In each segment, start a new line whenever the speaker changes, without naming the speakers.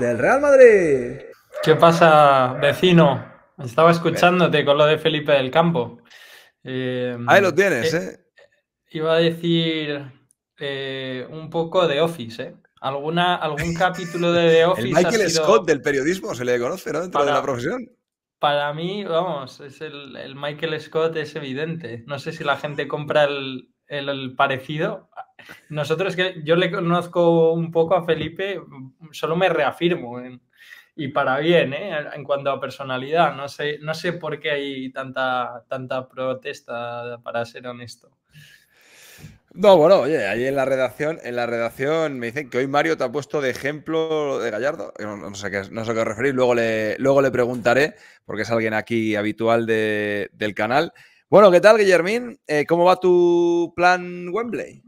Del Real Madrid.
¿Qué pasa, vecino? Estaba escuchándote con lo de Felipe del Campo. Eh,
Ahí lo tienes, eh,
¿eh? Iba a decir eh, un poco de Office, ¿eh? ¿Alguna, algún capítulo de Office. el Michael Scott
del periodismo se le conoce, ¿no? Dentro de la profesión.
Para mí, vamos, es el, Michael Scott es evidente. No sé si la gente compra el, el parecido nosotros que yo le conozco un poco a Felipe, solo me reafirmo y para bien, ¿eh? en cuanto a personalidad. No sé, no sé por qué hay tanta, tanta protesta, para ser honesto.
No, bueno, oye, ahí en la redacción, en la redacción me dicen que hoy Mario te ha puesto de ejemplo de Gallardo. No, sé qué, no sé qué referir, luego le, luego le preguntaré, porque es alguien aquí habitual del canal. Bueno, ¿qué tal, Guillermín? Eh, ¿Cómo va tu plan Wembley?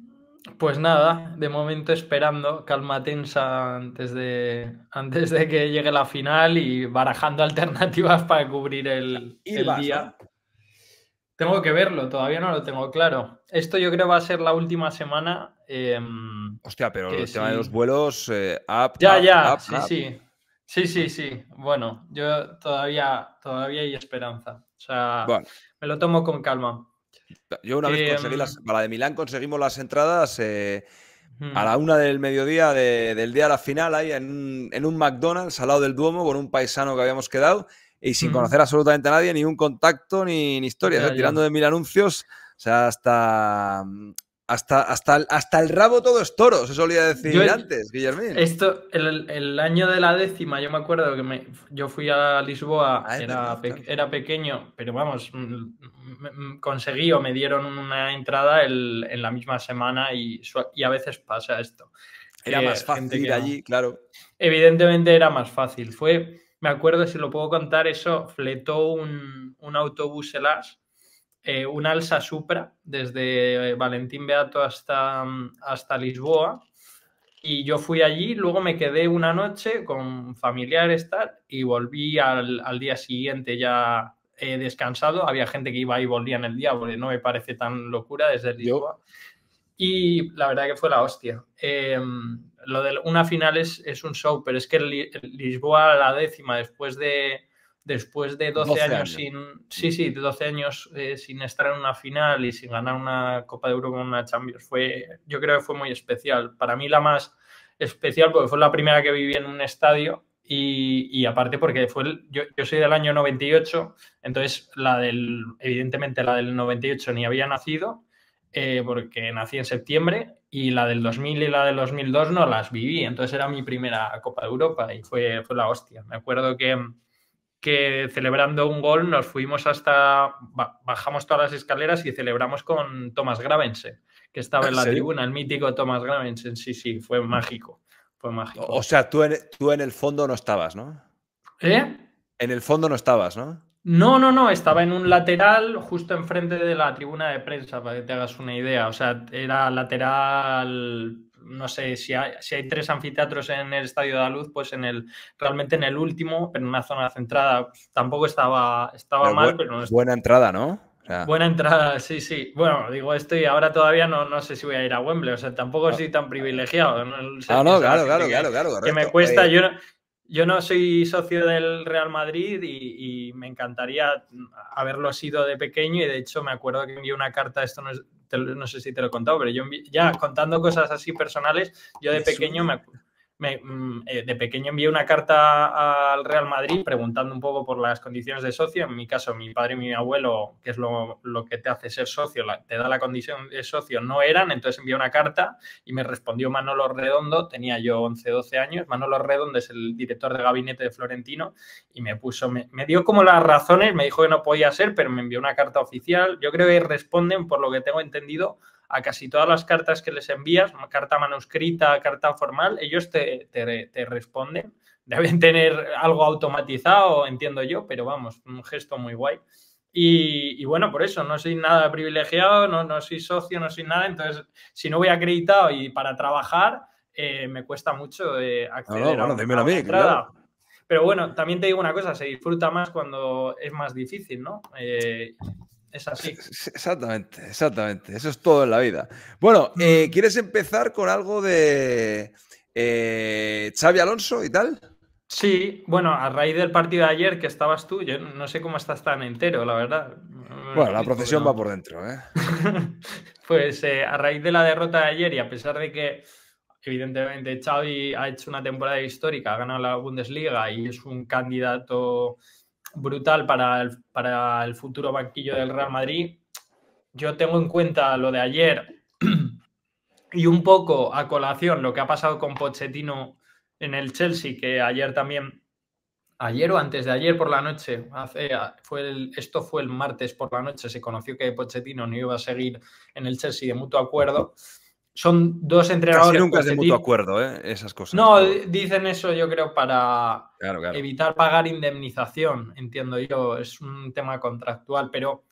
Pues nada, de momento esperando, calma tensa antes de, antes de que llegue la final y barajando alternativas para cubrir el, día. Tengo que verlo, todavía no lo tengo claro. Esto yo creo va a ser la última semana.
Em, Hostia, pero el tema de los vuelos, eh, Ya, ya, sí, sí.
Sí, sí, sí. Bueno, yo todavía, todavía hay esperanza. O sea, me lo tomo
con calma. Yo una vez eh, conseguí las. Mm. Para la de Milán conseguimos las entradas eh, a la una del mediodía del día a la final, ahí en un, McDonald's al lado del Duomo con un paisano que habíamos quedado y sin conocer absolutamente a nadie, ni un contacto ni, historia, ¿eh? tirando de mil anuncios. O sea, hasta, hasta, hasta, hasta el rabo todo es toro, se solía decir antes, Guillermín.
Esto, el, el, año de la décima, yo me acuerdo que me, yo fui a Lisboa, ah, era, era, pequeño, pero vamos, mm, mm, mm, conseguí o me dieron una entrada en la misma semana y, y a veces pasa esto. Era más fácil ir allí, claro. Evidentemente era más fácil. Fue, me acuerdo, si lo puedo contar, eso fletó un, un autobús el Ash. Eh, un alza supra desde eh, Valentín Beato hasta, mm, hasta Lisboa. Y yo fui allí, luego me quedé una noche con familiares y volví al, día siguiente ya eh, descansado. Había gente que iba y volvía en el día, no me parece tan locura desde Lisboa. Y la verdad que fue la hostia. Em, lo de una final es, es, un show, pero es que Lisboa, la décima, después de, después de 12, años, sin. Sí, mm. sí, de 12 años eh, sin estar en una final y sin ganar una Copa de Europa con una Champions. Fue, yo creo que fue muy especial. Para mí la más especial porque fue la primera que viví en un estadio y, y, aparte porque fue yo, yo, soy del año 98, entonces la del, evidentemente la del 98 ni había nacido, eh, porque nací en septiembre, y la del 2000 y la del 2002 no las viví, entonces era mi primera Copa de Europa y fue, fue la hostia. Me acuerdo que que celebrando un gol nos fuimos hasta, bajamos todas las escaleras y celebramos con Thomas Gravensen, que estaba en la ¿Ah, tribuna, el mítico Thomas Gravensen.
Sí, sí, fue mágico, fue mágico. O sea, tú en, tú en el fondo no estabas, ¿no? ¿Eh? En el fondo no estabas, ¿no?
No, no, no, estaba en un lateral justo enfrente de la tribuna de prensa, para que te hagas una idea. O sea, era lateral no sé, si hay, si hay tres anfiteatros en el Estadio de la Luz, pues en el, realmente en el último, en una zona centrada, pues, tampoco estaba, estaba mal.
Buena entrada, ¿no? Buena entrada,
sí, sí. Bueno, digo esto y ahora todavía no, no sé si voy a ir a Wembley, o sea, tampoco ah. soy tan privilegiado. No, ah, no claro, claro, claro, claro, Que me cuesta, yo no, yo no soy socio del Real Madrid y, me encantaría haberlo sido de pequeño y de hecho me acuerdo que envié una carta, esto no es, no sé si te lo he contado, pero yo ya contando cosas así personales, yo de pequeño me, Mm, eh, de pequeño envié una carta al Real Madrid preguntando un poco por las condiciones de socio. En mi caso, mi padre y mi abuelo, que es lo, que te hace ser socio, te da la condición de socio, no eran. Entonces envié una carta y me respondió Manolo Redondo, tenía yo 11, 12 años. Manolo Redondo es el director de gabinete de Florentino y me puso, me dio como las razones, me dijo que no podía ser, pero me envió una carta oficial. Yo creo que responden, por lo que tengo entendido, a casi todas las cartas que les envías, carta manuscrita, carta formal, ellos te, responden. Deben tener algo automatizado, entiendo yo, pero vamos, un gesto muy guay. Y, bueno, por eso no soy nada privilegiado, no, soy socio, no soy nada. Entonces, si no voy acreditado y para trabajar, eh, me cuesta mucho acceder eh, no, no, bueno, a, a mí, claro. Pero bueno, también te digo una cosa, se disfruta más cuando es más difícil, ¿no? Eh, es así. Eh,
exactamente, exactamente. Eso es todo en la vida. Bueno, eh, mm. ¿quieres empezar con algo de eh, Xavi Alonso y tal? Sí, bueno, a
raíz del partido de ayer que estabas tú, yo no sé cómo estás tan entero, la verdad.
Bueno, la procesión va por dentro, ¿eh?
pues a raíz de la derrota de ayer y a pesar de que evidentemente Xavi ha hecho una temporada histórica, ha ganado la Bundesliga y es un candidato brutal para el, para el futuro banquillo del Real Madrid. Yo tengo en cuenta lo de ayer y un poco a colación lo que ha pasado con Pochettino en el Chelsea, que ayer también, ayer o antes de ayer por la noche, fue esto fue el martes por la noche, se conoció que Pochettino no iba a seguir en el Chelsea de mutuo acuerdo son dos entrenadores. Casi nunca es de mutuo
acuerdo, ¿eh? Esas cosas. No,
dicen eso, yo creo, para evitar pagar indemnización, entiendo yo. Es un tema contractual, pero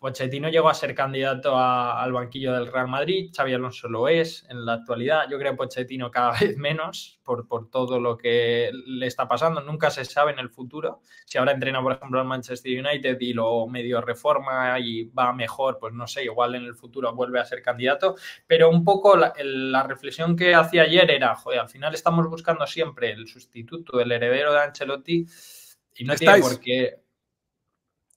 Pochettino llegó a ser candidato al banquillo del Real Madrid, Xavi Alonso lo es en la actualidad, yo creo Pochettino cada vez menos por, por todo lo que le está pasando, nunca se sabe en el futuro, si ahora entrena por ejemplo al Manchester United y lo medio reforma y va mejor, pues no sé, igual en el futuro vuelve a ser candidato, pero un poco la, reflexión que hacía ayer era, al final estamos buscando siempre el sustituto, el heredero de Ancelotti y
no tiene por qué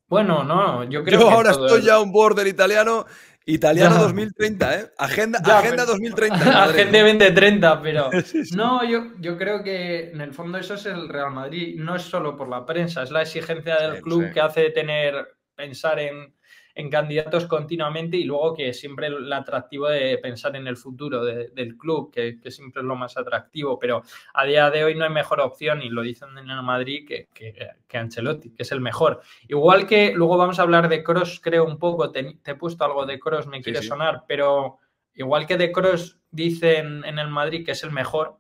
bueno, no, yo creo que. Yo ahora estoy ya
un border italiano. Italiano 2030, ¿eh? Agenda, agenda 2030. agenda 2030, pero.
No, yo, yo creo que en el fondo eso es el Real Madrid. No es solo por la prensa, es la exigencia del club que hace tener. pensar en en candidatos continuamente y luego que siempre el atractivo de pensar en el futuro del club, que, siempre es lo más atractivo, pero a día de hoy no hay mejor opción y lo dicen en el Madrid que, que, que Ancelotti, que es el mejor. Igual que luego vamos a hablar de Cross, creo un poco, te, he puesto algo de Cross, me quiere sonar, pero igual que de Cross dicen en el Madrid que es el mejor,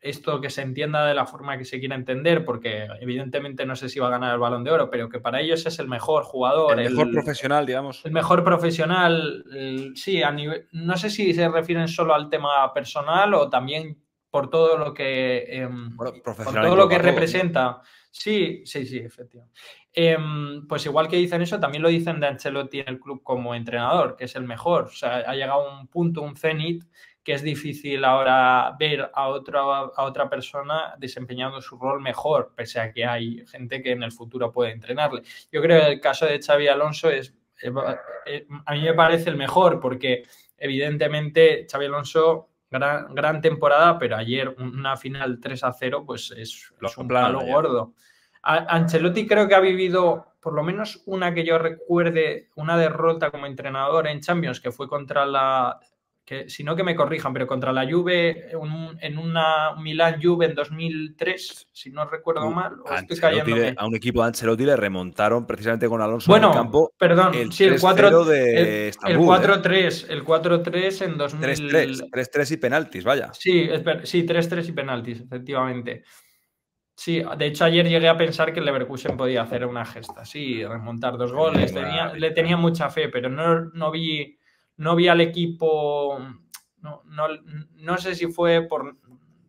esto que se entienda de la forma que se quiera entender, porque evidentemente no sé si va a ganar el balón de oro, pero que para ellos es el mejor jugador. El mejor profesional, digamos. El mejor profesional, sí, a nivel, no sé si se refieren solo al tema personal o también por todo lo que, em,
por todo lo que representa.
Sí, sí, sí, efectivamente. Em, pues igual que dicen eso, también lo dicen de Ancelotti en el club como entrenador, que es el mejor. O sea, ha llegado un punto, un cenit, que es difícil ahora ver a otra, a otra persona desempeñando su rol mejor, pese a que hay gente que en el futuro puede entrenarle. Yo creo que el caso de Xavi Alonso es, a mí me parece el mejor, porque evidentemente Xavi Alonso Gran, temporada, pero ayer una final 3 a 0, pues es, un plano gordo. Ancelotti creo que ha vivido por lo menos una que yo recuerde, una derrota como entrenador en Champions, que fue contra la que, no, que me corrijan, pero contra la Juve en, una Milán Juve en 2003, si no recuerdo mal,
o a un equipo de Ancelotti le remontaron precisamente con Alonso bueno, en el campo. Perdón, el sí, 4 de el
4-3, el 4-3 ¿eh? en 2003. 3-3, y penaltis, vaya. Sí, 3-3 y penaltis, efectivamente. Sí, de hecho ayer llegué a pensar que el Leverkusen podía hacer una gesta, sí, remontar dos goles, tenía, le tenía mucha fe, pero no, no vi no vi al equipo, no, no, sé si fue por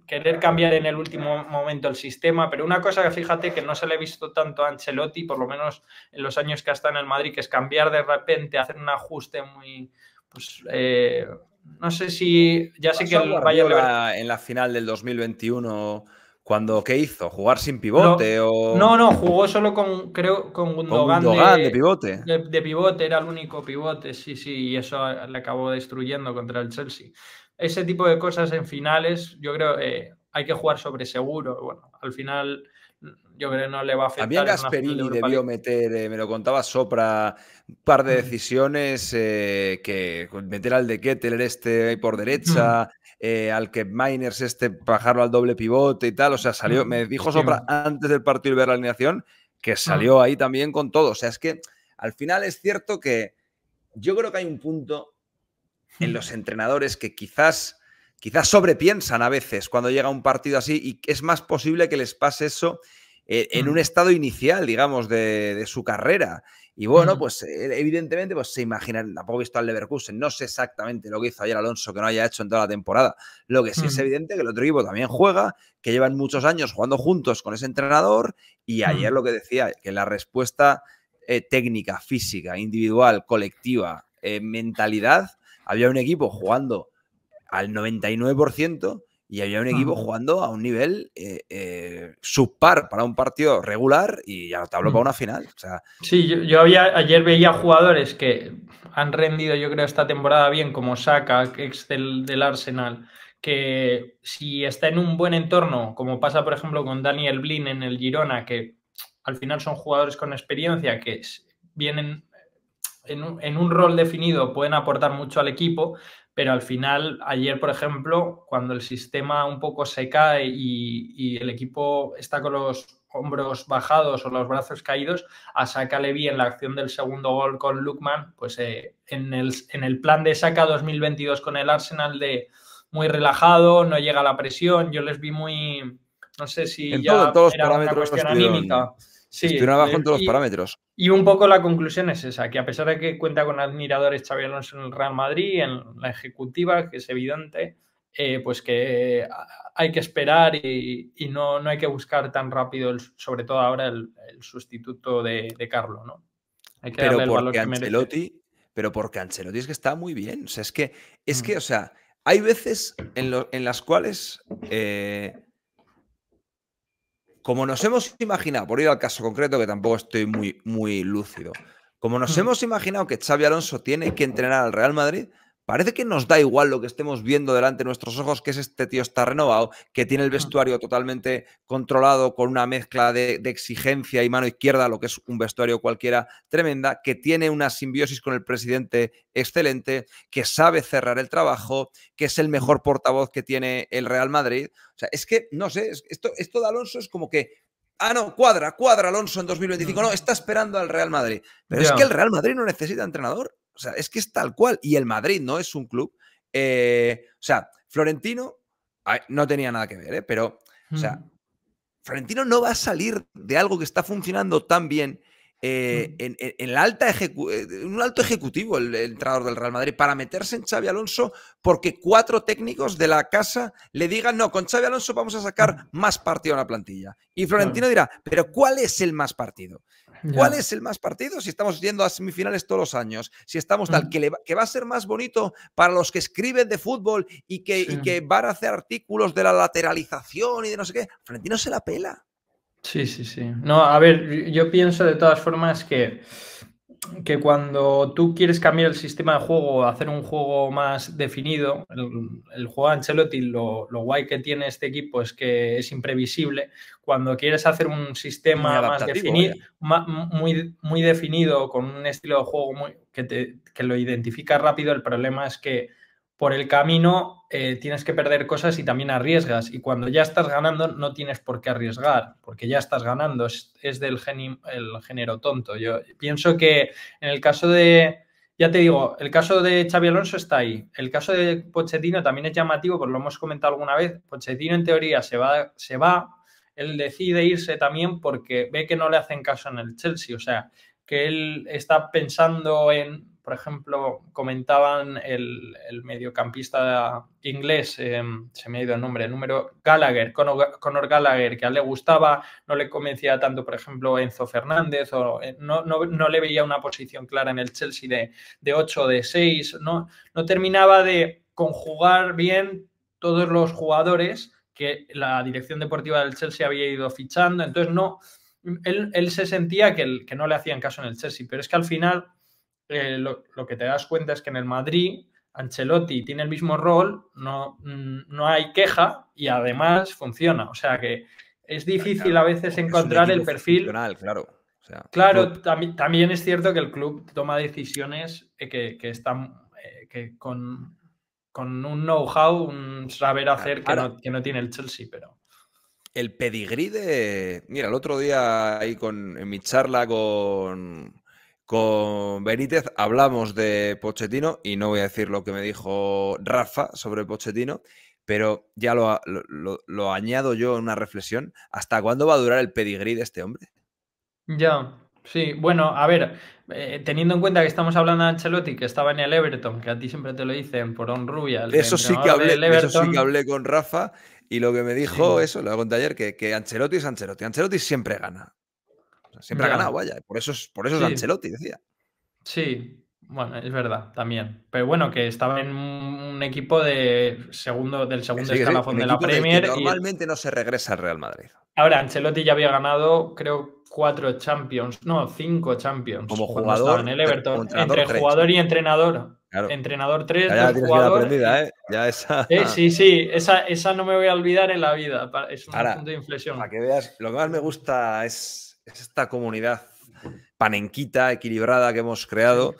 querer cambiar en el último momento el sistema, pero una cosa que fíjate que no se le ha visto tanto a Ancelotti, por lo menos en los años que ha estado en el Madrid, que es cambiar de repente, hacer un ajuste muy,
pues, eh, no sé si, ya sé que el En la final del 2021 cuando, ¿Qué hizo? ¿Jugar sin pivote? No, o... no, no,
jugó solo con, creo, con
Gundogan, de, pivote.
De, pivote, era el único pivote, sí, sí, y eso le acabó destruyendo contra el Chelsea. Ese tipo de cosas en finales, yo creo, eh, hay que jugar sobre seguro. Bueno, al final yo creo que no le va a afectar. También Gasperini debió
meter, eh, me lo contaba Sopra, un par de decisiones eh, que meter al de Kettler este por derecha, eh, al que Miners este bajarlo al doble pivote y tal. O sea, salió, mm, me dijo Sopra antes del partido de ver la alineación que mm. salió ahí también con todo. O sea, es que al final es cierto que yo creo que hay un punto en los entrenadores que quizás quizás sobrepiensan a veces cuando llega un partido así y es más posible que les pase eso eh, en mm. un estado inicial, digamos, de, su carrera. Y bueno, pues eh, evidentemente pues se imaginan, tampoco he visto al Leverkusen, no sé exactamente lo que hizo ayer Alonso que no haya hecho en toda la temporada. Lo que sí es mm. evidente que el otro equipo también juega, que llevan muchos años jugando juntos con ese entrenador y ayer mm. lo que decía, que la respuesta eh, técnica, física, individual, colectiva, mentalidad, había un equipo jugando al 99% y había un equipo jugando a un nivel eh, eh, subpar para un partido regular y ya te hablo para mm. una final.
sí, yo, había, ayer veía jugadores que han rendido, yo creo, esta temporada bien, como Saka, que del, del, Arsenal, que si está en un buen entorno, como pasa, por ejemplo, con Daniel Blin en el Girona, que al final son jugadores con experiencia que vienen eh, en en un rol definido, pueden aportar mucho al equipo, pero al final, ayer, por ejemplo, cuando el sistema un poco se cae y, el equipo está con los hombros bajados o los brazos caídos, a Saka le en la acción del segundo gol con Lukman, pues eh, en, el, plan de Saka 2022 con el Arsenal de muy relajado, no llega la presión, yo les vi muy, no sé si ya era una cuestión anímica. Sí, abajo en todos los parámetros. Y un poco la conclusión es esa, que a pesar de que cuenta con admiradores Xavi en el Real Madrid, en la ejecutiva, que es evidente, eh, pues que ah, hay que esperar y, y no, no, hay que buscar tan rápido, sobre todo ahora, el, sustituto de, de, Carlo, ¿no? Hay que darle pero el valor
Pero porque Ancelotti es que está muy bien. O sea, es que, es que, o sea, hay veces en, en las cuales... Eh, como nos hemos imaginado, por ir al caso concreto que tampoco estoy muy, muy lúcido, como nos hmm. hemos imaginado que Xavi Alonso tiene que entrenar al Real Madrid, Parece que nos da igual lo que estemos viendo delante de nuestros ojos, que es este tío está renovado, que tiene el vestuario totalmente controlado con una mezcla de, exigencia y mano izquierda, lo que es un vestuario cualquiera tremenda, que tiene una simbiosis con el presidente excelente, que sabe cerrar el trabajo, que es el mejor portavoz que tiene el Real Madrid. O sea, es que, no sé, esto, de Alonso es como que Ah, no, cuadra, cuadra Alonso en 2025. No, está esperando al Real Madrid. Pero es que el Real Madrid no necesita entrenador. O sea, es que es tal cual. Y el Madrid no es un club. Eh, o sea, Florentino no tenía nada que ver, ¿eh? pero, o sea, mm. Florentino no va a salir de algo que está funcionando tan bien eh, en, la alta eh, un alto ejecutivo, el, entrenador del Real Madrid, para meterse en Xavi Alonso porque cuatro técnicos de la casa le digan, no, con Xavi Alonso vamos a sacar más partido a la plantilla. Y Florentino dirá, pero ¿cuál es el más partido? ¿Cuál es el más partido? Si estamos yendo a semifinales todos los años, si estamos tal, que, va, que va a ser más bonito para los que escriben de fútbol y que, y que van a hacer artículos de la lateralización y de no sé qué. Florentino se la pela.
Sí, sí, sí. No, a ver, yo pienso de todas formas que, que cuando tú quieres cambiar el sistema de juego, hacer un juego más definido, el, juego de Ancelotti, lo, lo, guay que tiene este equipo es que es imprevisible. Cuando quieres hacer un sistema más definido, muy, muy definido, con un estilo de juego muy, que, te, que lo identifica rápido, el problema es que por el camino eh, tienes que perder cosas y también arriesgas. Y cuando ya estás ganando, no tienes por qué arriesgar, porque ya estás ganando. Es, del el género tonto. Yo pienso que en el caso de, ya te digo, el caso de Xavi Alonso está ahí. El caso de Pochettino también es llamativo, porque lo hemos comentado alguna vez. Pochettino, en teoría, se va, se va. Él decide irse también porque ve que no le hacen caso en el Chelsea. O sea, que él está pensando en por ejemplo, comentaban el, mediocampista inglés, eh, se me ha ido el nombre, el número Gallagher, Conor, Gallagher, que a él le gustaba, no le convencía tanto, por ejemplo, Enzo Fernández, o eh, no, le veía una posición clara en el Chelsea de, de o de 6, no, no terminaba de conjugar bien todos los jugadores que la dirección deportiva del Chelsea había ido fichando, entonces no, él, él se sentía que, el, que no le hacían caso en el Chelsea, pero es que al final eh, lo, que te das cuenta es que en el Madrid Ancelotti tiene el mismo rol, no, mm, no hay queja y además funciona. O sea que es difícil a veces encontrar el perfil.
Claro, claro
también, es cierto que el club toma decisiones eh, que, que están eh, con, un know-how, un saber hacer que, no, tiene el
Chelsea, pero el pedigrí de. Mira, el otro día ahí con, en mi charla con, con Benítez hablamos de Pochettino y no voy a decir lo que me dijo Rafa sobre Pochettino, pero ya lo, lo, añado yo en una reflexión. ¿Hasta cuándo va a durar el pedigrí de este hombre?
Ya, sí. Bueno, a ver, eh, teniendo en cuenta que estamos hablando de Ancelotti, que estaba en el Everton, que a ti siempre te lo dicen por un rubia. Eso sí, que hablé, sí que hablé
con Rafa y lo que me dijo, eso, lo conté ayer, que, que Ancelotti es Ancelotti. Ancelotti siempre gana siempre ha ganado, vaya. Por eso es, por eso Ancelotti, decía.
Sí, bueno, es verdad, también. Pero bueno, que estaba en un equipo de segundo, del segundo escalafón de la Premier. normalmente
no se regresa al Real Madrid.
Ahora, Ancelotti ya había ganado, creo, cuatro Champions, no, cinco Champions. Como jugador. En el Everton. Entre jugador y entrenador. Entrenador 3, ya, ya jugador. Aprendida,
¿eh? Ya esa... sí, sí,
esa, esa no me voy a olvidar en la vida. Es un punto de
inflexión. Para que veas, lo que más me gusta es esta comunidad panenquita, equilibrada que hemos creado.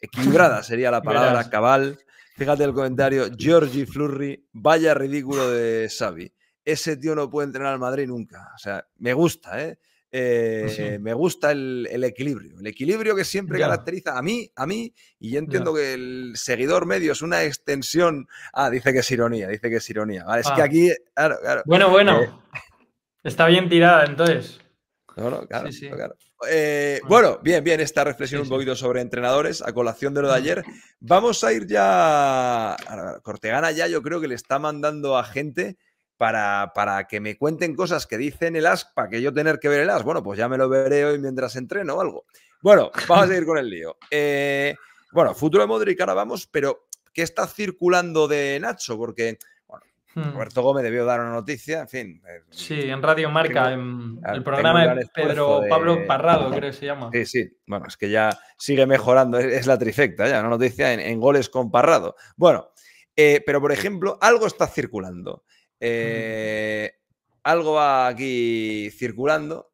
Equilibrada sería la palabra cabal. Fíjate el comentario, Georgie Flurry, vaya ridículo de Xavi. Ese tío no puede entrenar al Madrid nunca. O sea, me gusta, ¿eh? eh me gusta el, equilibrio, el equilibrio que siempre caracteriza a mí, a mí, y yo entiendo que el seguidor medio es una extensión. Ah, dice que es ironía, dice que es ironía. Es que ah. aquí. Bueno, bueno. Eh.
Está bien tirada entonces.
Eh, bueno, bien, bien, esta reflexión un poquito sobre entrenadores a colación de lo de ayer. Vamos a ir ya. Cortegana ya yo creo que le está mandando a gente para, para que me cuenten cosas que dicen el aspa para que yo tener que ver el AS. Bueno, pues ya me lo veré hoy mientras entreno o algo. Bueno, vamos a seguir con el lío. Eh, bueno, futuro de Modric, ahora vamos, pero ¿qué está circulando de Nacho? Porque Hmm. Roberto Gómez debió dar una noticia, en fin. Eh, sí, en Radio Marca, en el programa de Pedro Pablo Parrado, creo que se llama. Sí, sí, bueno, es que ya sigue mejorando, es, la trifecta ya, una noticia en, goles con Parrado. Bueno, eh, pero por ejemplo, algo está circulando. Eh, hmm. Algo va aquí circulando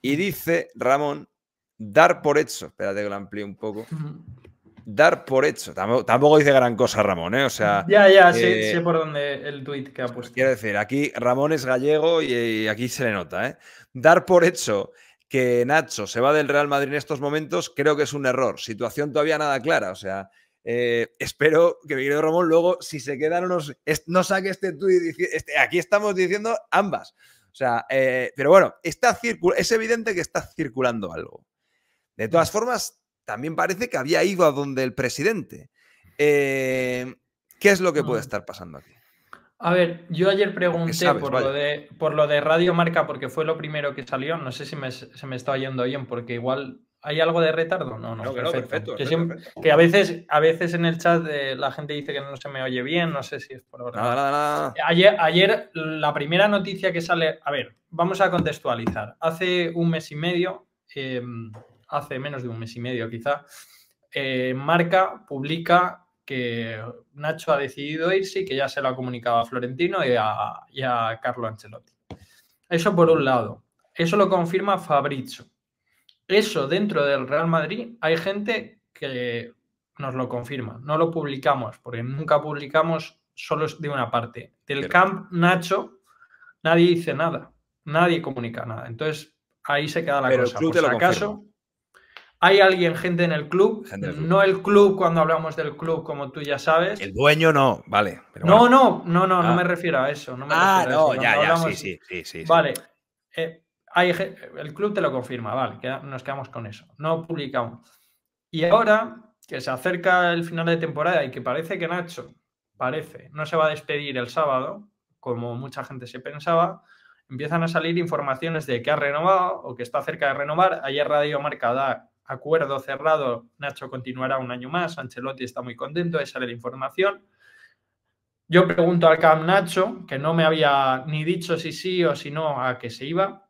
y dice Ramón, dar por hecho, espérate que lo amplíe un poco, hmm dar por hecho. Tampoco, dice gran cosa Ramón, ¿eh? O sea. Ya, ya, sí, eh, sé, por
dónde el
tuit que ha puesto. Quiero decir, aquí Ramón es gallego y, aquí se le nota, ¿eh? Dar por hecho que Nacho se va del Real Madrid en estos momentos creo que es un error. Situación todavía nada clara, o sea. Eh, espero que mi Ramón luego, si se quedan unos, no saque este tuit. Este, aquí estamos diciendo ambas. O sea, eh, pero bueno, está es evidente que está circulando algo. De todas formas, también parece que había ido a donde el presidente. Eh, ¿Qué es lo que puede estar pasando aquí?
A ver, yo ayer pregunté por, lo de, Radio Marca porque fue lo primero que salió. No sé si se me está oyendo bien porque igual hay algo de retardo. No, no, perfecto. que, a veces, a veces en el chat eh, la gente dice que no se me oye bien. No sé si es por
ahora.
Ayer, ayer la primera noticia que sale. A ver, vamos a contextualizar. Hace un mes y medio. Em, hace menos de un mes y medio quizá, eh, Marca publica que Nacho ha decidido irse y que ya se lo ha comunicado a Florentino y a, Carlo Ancelotti. Eso por un lado. Eso lo confirma Fabrizio. Eso dentro del Real Madrid hay gente que nos lo confirma. No lo publicamos porque nunca publicamos solo de una parte. Del Camp Nacho nadie dice nada. Nadie comunica nada. Entonces ahí se queda la cosa. por si acaso, hay alguien, gente en el club, no el club cuando hablamos del club, como tú ya sabes. El
dueño no, vale. no,
no, no, no, no ah. me refiero a eso. ah, no, ya, ya, sí, sí, sí, sí, Vale. Eh, el club te lo confirma, vale, nos quedamos con eso. No publicamos. Y ahora que se acerca el final de temporada y que parece que Nacho, parece, no se va a despedir el sábado, como mucha gente se pensaba, empiezan a salir informaciones de que ha renovado o que está cerca de renovar. Ayer Radio Marca da acuerdo cerrado, Nacho continuará un año más, Ancelotti está muy contento, esa era la información. Yo pregunto al Camp Nacho, que no me había ni dicho si sí o si no a que se iba,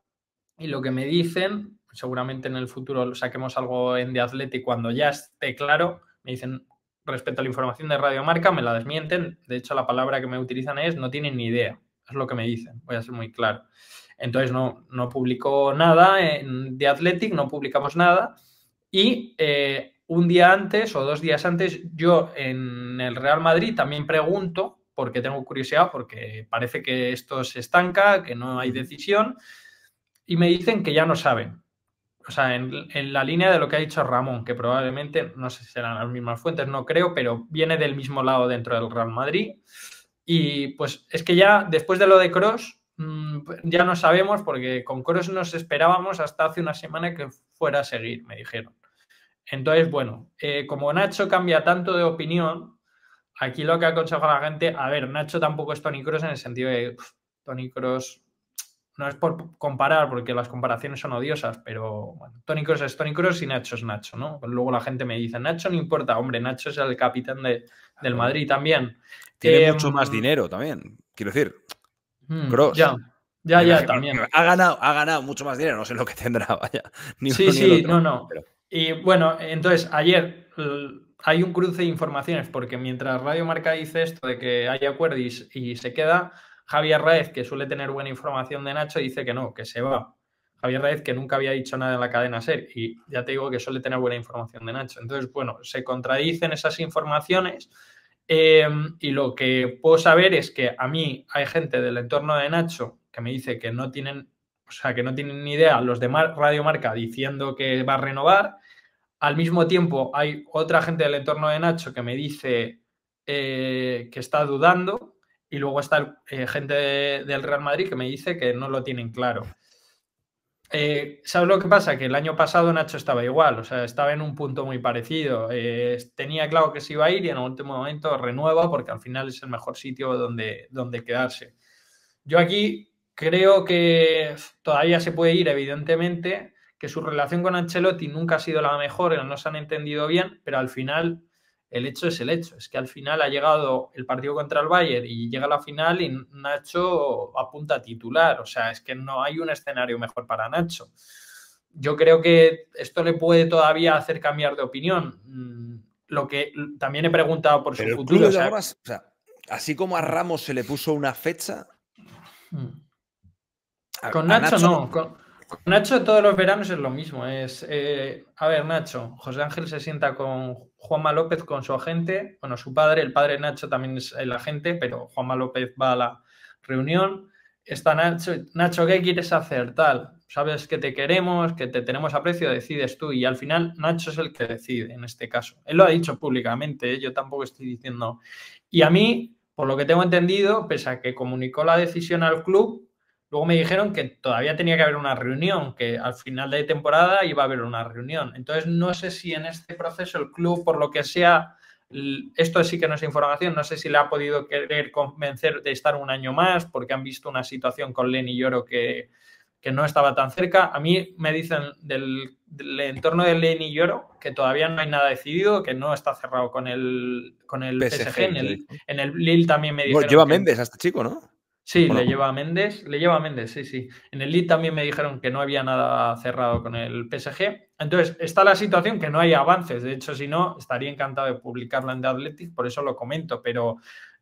y lo que me dicen, seguramente en el futuro saquemos algo en The Athletic cuando ya esté claro, me dicen respecto a la información de Radio Marca, me la desmienten, de hecho la palabra que me utilizan es no tienen ni idea, es lo que me dicen, voy a ser muy claro. Entonces no, no publicó nada en The Athletic, no publicamos nada, y eh, un día antes o dos días antes, yo en el Real Madrid también pregunto, porque tengo curiosidad, porque parece que esto se estanca, que no hay decisión, y me dicen que ya no saben. O sea, en, la línea de lo que ha dicho Ramón, que probablemente, no sé si serán las mismas fuentes, no creo, pero viene del mismo lado dentro del Real Madrid. Y pues es que ya después de lo de Cross, mm, ya no sabemos, porque con Cross nos esperábamos hasta hace una semana que fuera a seguir, me dijeron. Entonces, bueno, eh, como Nacho cambia tanto de opinión, aquí lo que aconsejo a la gente, a ver, Nacho tampoco es Tony Cross en el sentido de Tony Cross, no es por comparar, porque las comparaciones son odiosas, pero bueno, Tony Cross es Tony Cross y Nacho es Nacho, ¿no? Luego la gente me dice, Nacho no importa, hombre, Nacho es el capitán de, del Madrid también.
Tiene em, mucho más dinero también, quiero decir. Cross. Hmm, ya. Ya, ya, también. Ha ganado, ha ganado mucho más dinero, no sé lo que tendrá, vaya. sí, sí, no, no.
Y bueno, entonces ayer hay un cruce de informaciones, porque mientras Radio Marca dice esto de que hay acuerdo y, se queda, Javier Raez, que suele tener buena información de Nacho, dice que no, que se va. Javier Raez, que nunca había dicho nada en la cadena SER, y ya te digo que suele tener buena información de Nacho. Entonces, bueno, se contradicen esas informaciones. Em, y lo que puedo saber es que a mí hay gente del entorno de Nacho que me dice que no tienen o sea, que no tienen ni idea, los de Radio Marca diciendo que va a renovar. Al mismo tiempo, hay otra gente del entorno de Nacho que me dice eh, que está dudando. Y luego está eh, gente del Real Madrid que me dice que no lo tienen claro. Eh, ¿Sabes lo que pasa? Que el año pasado Nacho estaba igual, o sea, estaba en un punto muy parecido. tenía claro que se iba a ir y en el último momento renueva porque al final es el mejor sitio donde, donde quedarse. Yo aquí creo que todavía se puede ir, evidentemente, que su relación con Ancelotti nunca ha sido la mejor, no se han entendido bien, pero al final el hecho es el hecho. Es que al final ha llegado el partido contra el Bayern y llega a la final y Nacho apunta a titular. O sea, es que no hay un escenario mejor para Nacho. Yo creo que esto le puede todavía hacer cambiar de opinión.
Mm, lo que también he preguntado por su futuro. así como a Ramos se le puso una fecha, mm. Con Nacho, no. Con,
Nacho todos los veranos es lo mismo. Es, eh, a ver, Nacho, José Ángel se sienta con Juanma López, con su agente, bueno, su padre, el padre Nacho también es el agente, pero Juanma López va a la reunión. Está Nacho, Nacho, ¿qué quieres hacer? Tal, sabes que te queremos, que te tenemos aprecio, decides tú. Y al final Nacho es el que decide en este caso. Él lo ha dicho públicamente, ¿eh? yo tampoco estoy diciendo. Y a mí, por lo que tengo entendido, pese a que comunicó la decisión al club, Luego me dijeron que todavía tenía que haber una reunión, que al final de temporada iba a haber una reunión. Entonces, no sé si en este proceso el club, por lo que sea, esto sí que no es información, no sé si le ha podido querer convencer de estar un año más, porque han visto una situación con Lenny Lloro que, que no estaba tan cerca. A mí me dicen del, entorno de Lenny Lloro que todavía no hay nada decidido, que no está cerrado con el, con el PSG. en, el, Lille también me dijeron. Bueno, lleva Méndez
este chico, ¿no? Sí, le pues lleva
a Méndez, le lleva a Méndez, sí, sí. En el lead también me dijeron que no había nada cerrado con el PSG. Entonces, está la situación que no hay avances. De hecho, si no, estaría encantado de publicarla en The Athletic, por eso lo comento. Pero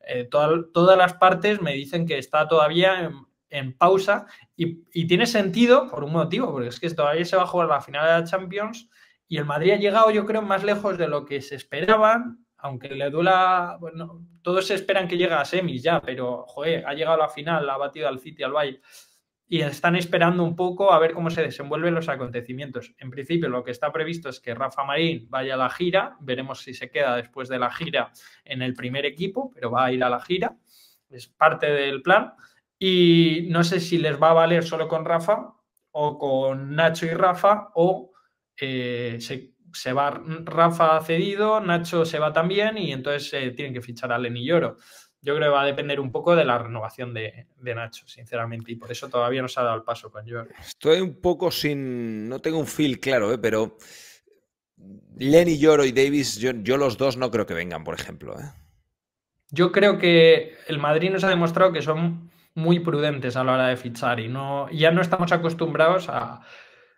eh, todas las partes me dicen que está todavía en, pausa y, tiene sentido por un motivo, porque es que todavía se va a jugar la final de la Champions y el Madrid ha llegado, yo creo, más lejos de lo que se esperaba aunque le duela, bueno, todos esperan que llegue a semis ya, pero joder, ha llegado a la final, ha batido al City, al Bayern y están esperando un poco a ver cómo se desenvuelven los acontecimientos. En principio, lo que está previsto es que Rafa Marín vaya a la gira, veremos si se queda después de la gira en el primer equipo, pero va a ir a la gira, es parte del plan. Y no sé si les va a valer solo con Rafa o con Nacho y Rafa o eh, se se va Rafa cedido, Nacho se va también y entonces eh, tienen que fichar a y Lloro. Yo creo que va a depender un poco de la renovación de, Nacho, sinceramente, y por eso todavía no se ha dado el paso con Lloro.
Estoy un poco sin. No tengo un feel claro, ¿eh? pero. Lenny Lloro y Davis, yo, los dos no creo que vengan, por ejemplo. Eh.
Yo creo que el Madrid nos ha demostrado que son muy prudentes a la hora de fichar y no, ya no estamos acostumbrados a,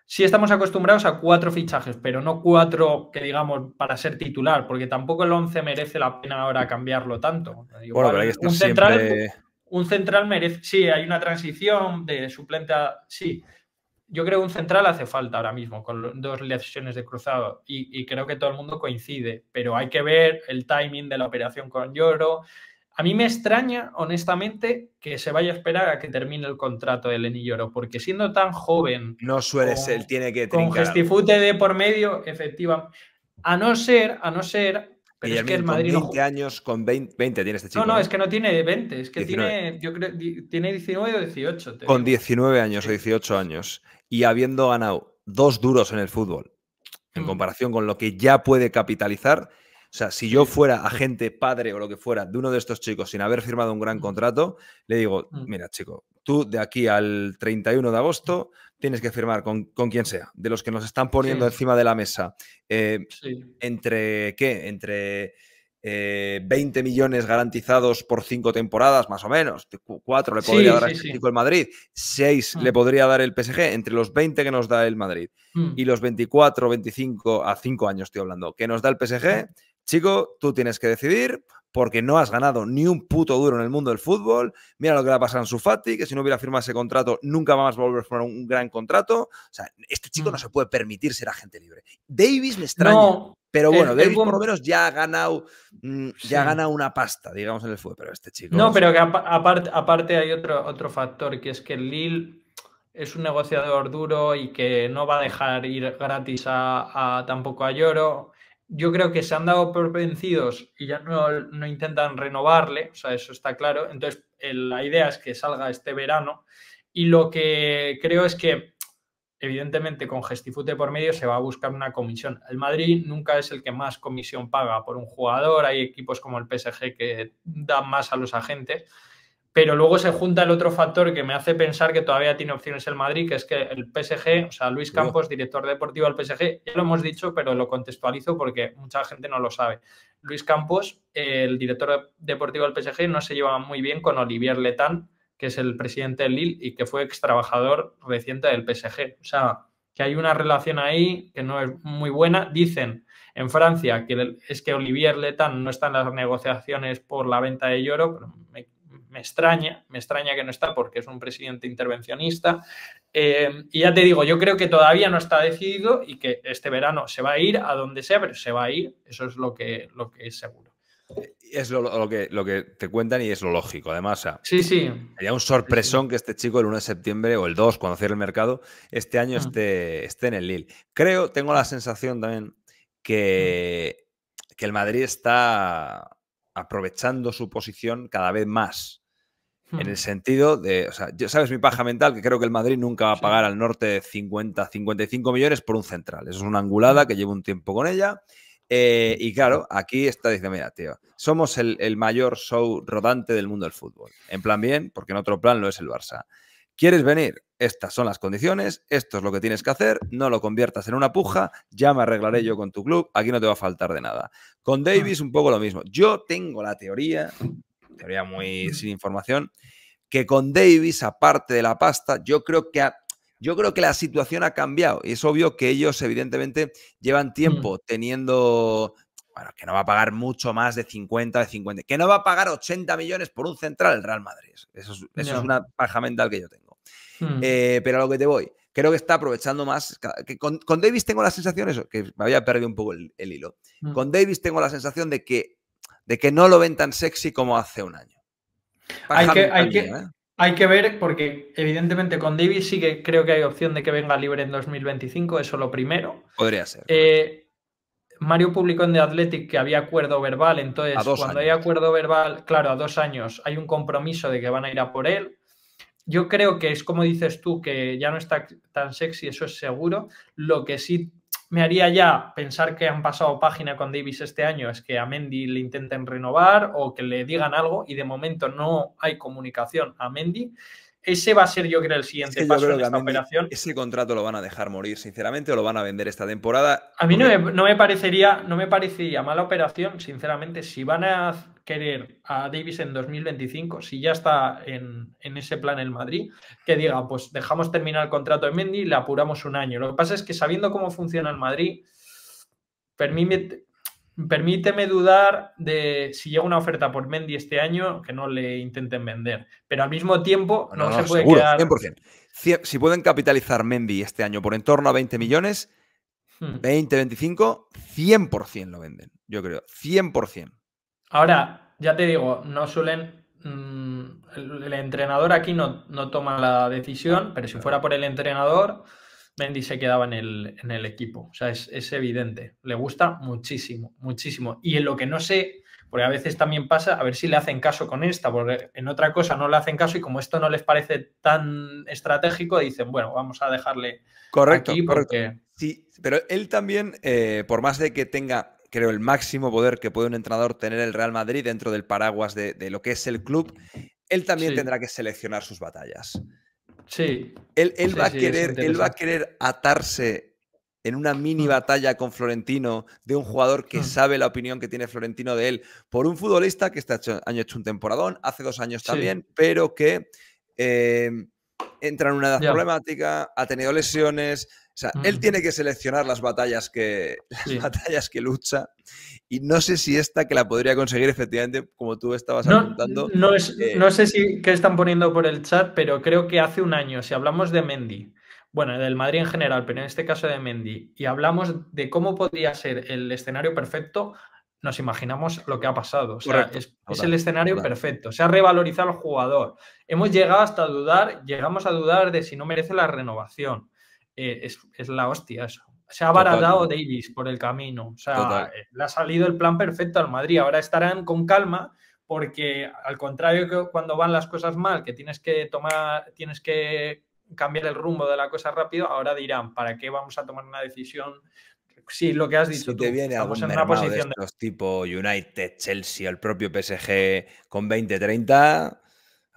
sí estamos acostumbrados a cuatro fichajes, pero no cuatro que digamos para ser titular, porque tampoco el 11 merece la pena ahora cambiarlo tanto. un, central, un central merece, sí, hay una transición de suplente a, sí. Yo creo que un central hace falta ahora mismo con dos lesiones de cruzado y, y creo que todo el mundo coincide, pero hay que ver el timing de la operación con Lloro, a mí me extraña, honestamente, que se vaya a esperar a que termine el contrato de Lenny Lloro, porque siendo tan joven.
No suele con, ser, tiene que. Trincar. Con gestifute
de por medio, efectivamente. A no ser, a no ser. Pero es que el Madrid. Con 20
años, con 20, 20, tiene este chico. No, no, ¿eh? es que
no tiene 20, es que tiene. Yo tiene 19 o 18. Con
19 años o 18 años. Y habiendo ganado dos duros en el fútbol, en mm. comparación con lo que ya puede capitalizar o sea, si yo fuera agente, padre o lo que fuera de uno de estos chicos sin haber firmado un gran contrato, le digo, mm. mira, chico, tú de aquí al 31 de agosto tienes que firmar con, con quien sea, de los que nos están poniendo encima de la mesa. Eh, ¿Entre qué? Entre 20 eh, millones garantizados por cinco temporadas, más o menos. Cuatro le podría dar este el Madrid, seis le mm. podría dar el PSG, entre los 20 que nos da el Madrid mm. y los 24, 25 a 5 años, estoy hablando, que nos da el PSG chico, tú tienes que decidir porque no has ganado ni un puto duro en el mundo del fútbol. Mira lo que le ha pasado a Sufati, que si no hubiera firmado ese contrato, nunca va más a volver a firmar un gran contrato. O sea, este chico no mm. se puede permitir ser agente libre. Davis me extraña. pero bueno, Davis por lo menos ya ha ganado, mm, ya gana una pasta, digamos, en el fútbol. Pero este chico. No, pero
que aparte, aparte hay otro, otro factor, que es que Lil es un negociador duro y que no va a dejar ir gratis a, tampoco a Lloro yo creo que se han dado por vencidos y ya no, no intentan renovarle, o sea, eso está claro. Entonces, la idea es que salga este verano y lo que creo es que, evidentemente, con Gestifute por medio se va a buscar una comisión. El Madrid nunca es el que más comisión paga por un jugador, hay equipos como el PSG que dan más a los agentes. Pero luego se junta el otro factor que me hace pensar que todavía tiene opciones el Madrid, que es que el PSG, o sea, Luis Campos, director deportivo del PSG, ya lo hemos dicho, pero lo contextualizo porque mucha gente no lo sabe. Luis Campos, el director deportivo del PSG, no se lleva muy bien con Olivier Letán, que es el presidente del Lille y que fue ex trabajador reciente del PSG. O sea, que hay una relación ahí que no es muy buena. Dicen en Francia que es que Olivier Letán no está en las negociaciones por la venta de Lloro, pero me extraña, me extraña que no está porque es un presidente intervencionista. Eh, y ya te digo, yo creo que todavía no está decidido y que este verano se va a ir a donde sea, pero se va a ir, eso es lo que, lo que es seguro.
Eh, es lo, que, lo que te cuentan y es lo lógico, además. sí, sí. Sería un sorpresón que este chico el 1 de septiembre o el 2, cuando cierre el mercado, este año ah. esté, en el Lille. Creo, tengo la sensación también que, mm. que el Madrid está aprovechando su posición cada vez más. En hmm. el sentido de, o sea, yo sabes mi paja mental que creo que el Madrid nunca va a pagar al norte 50, 55 millones por un central. Eso es una hmm. angulada que llevo un tiempo con ella. Eh, y claro, aquí está diciendo, mira, tío, somos el, el, mayor show rodante del mundo del fútbol. En plan bien, porque en otro plan lo es el Barça. ¿Quieres venir? Estas son las condiciones, esto es lo que tienes que hacer, no lo conviertas en una puja, ya me arreglaré yo con tu club, aquí no te va a faltar de nada. Con hmm. Davis un poco lo mismo. Yo tengo la teoría teoría muy sin información, que con Davis, aparte de la pasta, yo creo que yo creo que la situación ha cambiado. Y es obvio que ellos, evidentemente, llevan mm. tiempo teniendo. Bueno, que no va a pagar mucho más de 50, de 50. Que no va a pagar 80 millones por un central el Real Madrid. Eso es, una paja mental que yo tengo. Mm. Eh, pero a lo que te voy, creo que está aprovechando más. Que con, Davis tengo la sensación, eso, que me había perdido un poco el, hilo. Mm. Con Davis tengo la sensación de que de que no lo ven tan sexy como hace un año. Hay que, hay, ¿eh?
hay que, ver, porque evidentemente con David sí que creo que hay opción de que venga libre en 2025, eso lo primero. Eh, podría ser. Mario publicó en The Athletic que había acuerdo verbal, entonces cuando hay acuerdo verbal, claro, a dos años hay un compromiso de que van a ir a por él. Yo creo que es como dices tú, que ya no está tan sexy, eso es seguro. Lo que sí me haría ya pensar que han pasado página con Davis este año es que a Mendy le intenten renovar o que le digan algo y de momento no hay comunicación a Mendy ese va a ser yo creo el siguiente paso de esta
operación. Ese contrato lo van a dejar morir, sinceramente, o lo van a vender esta temporada. A mí no, me, parecería, no me mala operación,
sinceramente, si van a querer a Davis en 2025, si ya está en, ese plan el Madrid, que diga, pues dejamos terminar el contrato de Mendy y le apuramos un año. Lo que pasa es que sabiendo cómo funciona el Madrid, permíteme. Permíteme dudar de si llega una oferta por Mendy este año que no le intenten vender. Pero al mismo tiempo no, se puede quedar.
100%. Si pueden capitalizar Mendy este año por en torno a 20 millones, 20, 25, 100% lo venden. Yo creo, 100%.
Ahora, ya te digo, no suelen. Mm, el, entrenador aquí no, no toma la decisión, pero si fuera por el entrenador Mendy se quedaba en el, equipo. O sea, es, evidente. Le gusta muchísimo, muchísimo. Y en lo que no sé, porque a veces también pasa, a ver si le hacen caso con esta, porque en otra cosa no le hacen caso y como esto no les parece tan estratégico, dicen, bueno, vamos a dejarle correcto, aquí porque...
Sí, pero él también, eh, por más de que tenga, creo, el máximo poder que puede un entrenador tener el Real Madrid dentro del paraguas de, lo que es el club, él también tendrá que seleccionar sus batallas. Sí. Él, va, a querer, él va a querer atarse en una mini mm. batalla con Florentino de un jugador que mm. sabe la opinión que tiene Florentino de él por un futbolista que este año ha hecho un temporadón, hace dos años también, pero que eh, entra en una edad problemática, ha tenido lesiones, o sea, él mm. tiene que seleccionar las batallas que, las batallas que lucha. Y no sé si esta que la podría conseguir efectivamente, como tú estabas no, No, eh, no sé
si qué están poniendo por el chat, pero creo que hace un año, si hablamos de Mendy, bueno, del Madrid en general, pero en este caso de Mendy, y hablamos de cómo podría ser el escenario perfecto, nos imaginamos lo que ha pasado. es, el escenario perfecto. Se ha revalorizado al jugador. Hemos llegado hasta dudar, llegamos a dudar de si no merece la renovación. Eh, es, la hostia eso. Se ha baratado Davis por el camino. O sea, eh, le ha salido el plan perfecto al Madrid. Ahora estarán con calma porque al contrario que cuando van las cosas mal, que tienes que tomar, tienes que cambiar el rumbo de la cosa rápido, ahora dirán, ¿para qué vamos a tomar una decisión? Sí, lo que has dicho. viene estamos en una posición
de, United, Chelsea, el propio PSG con 20-30,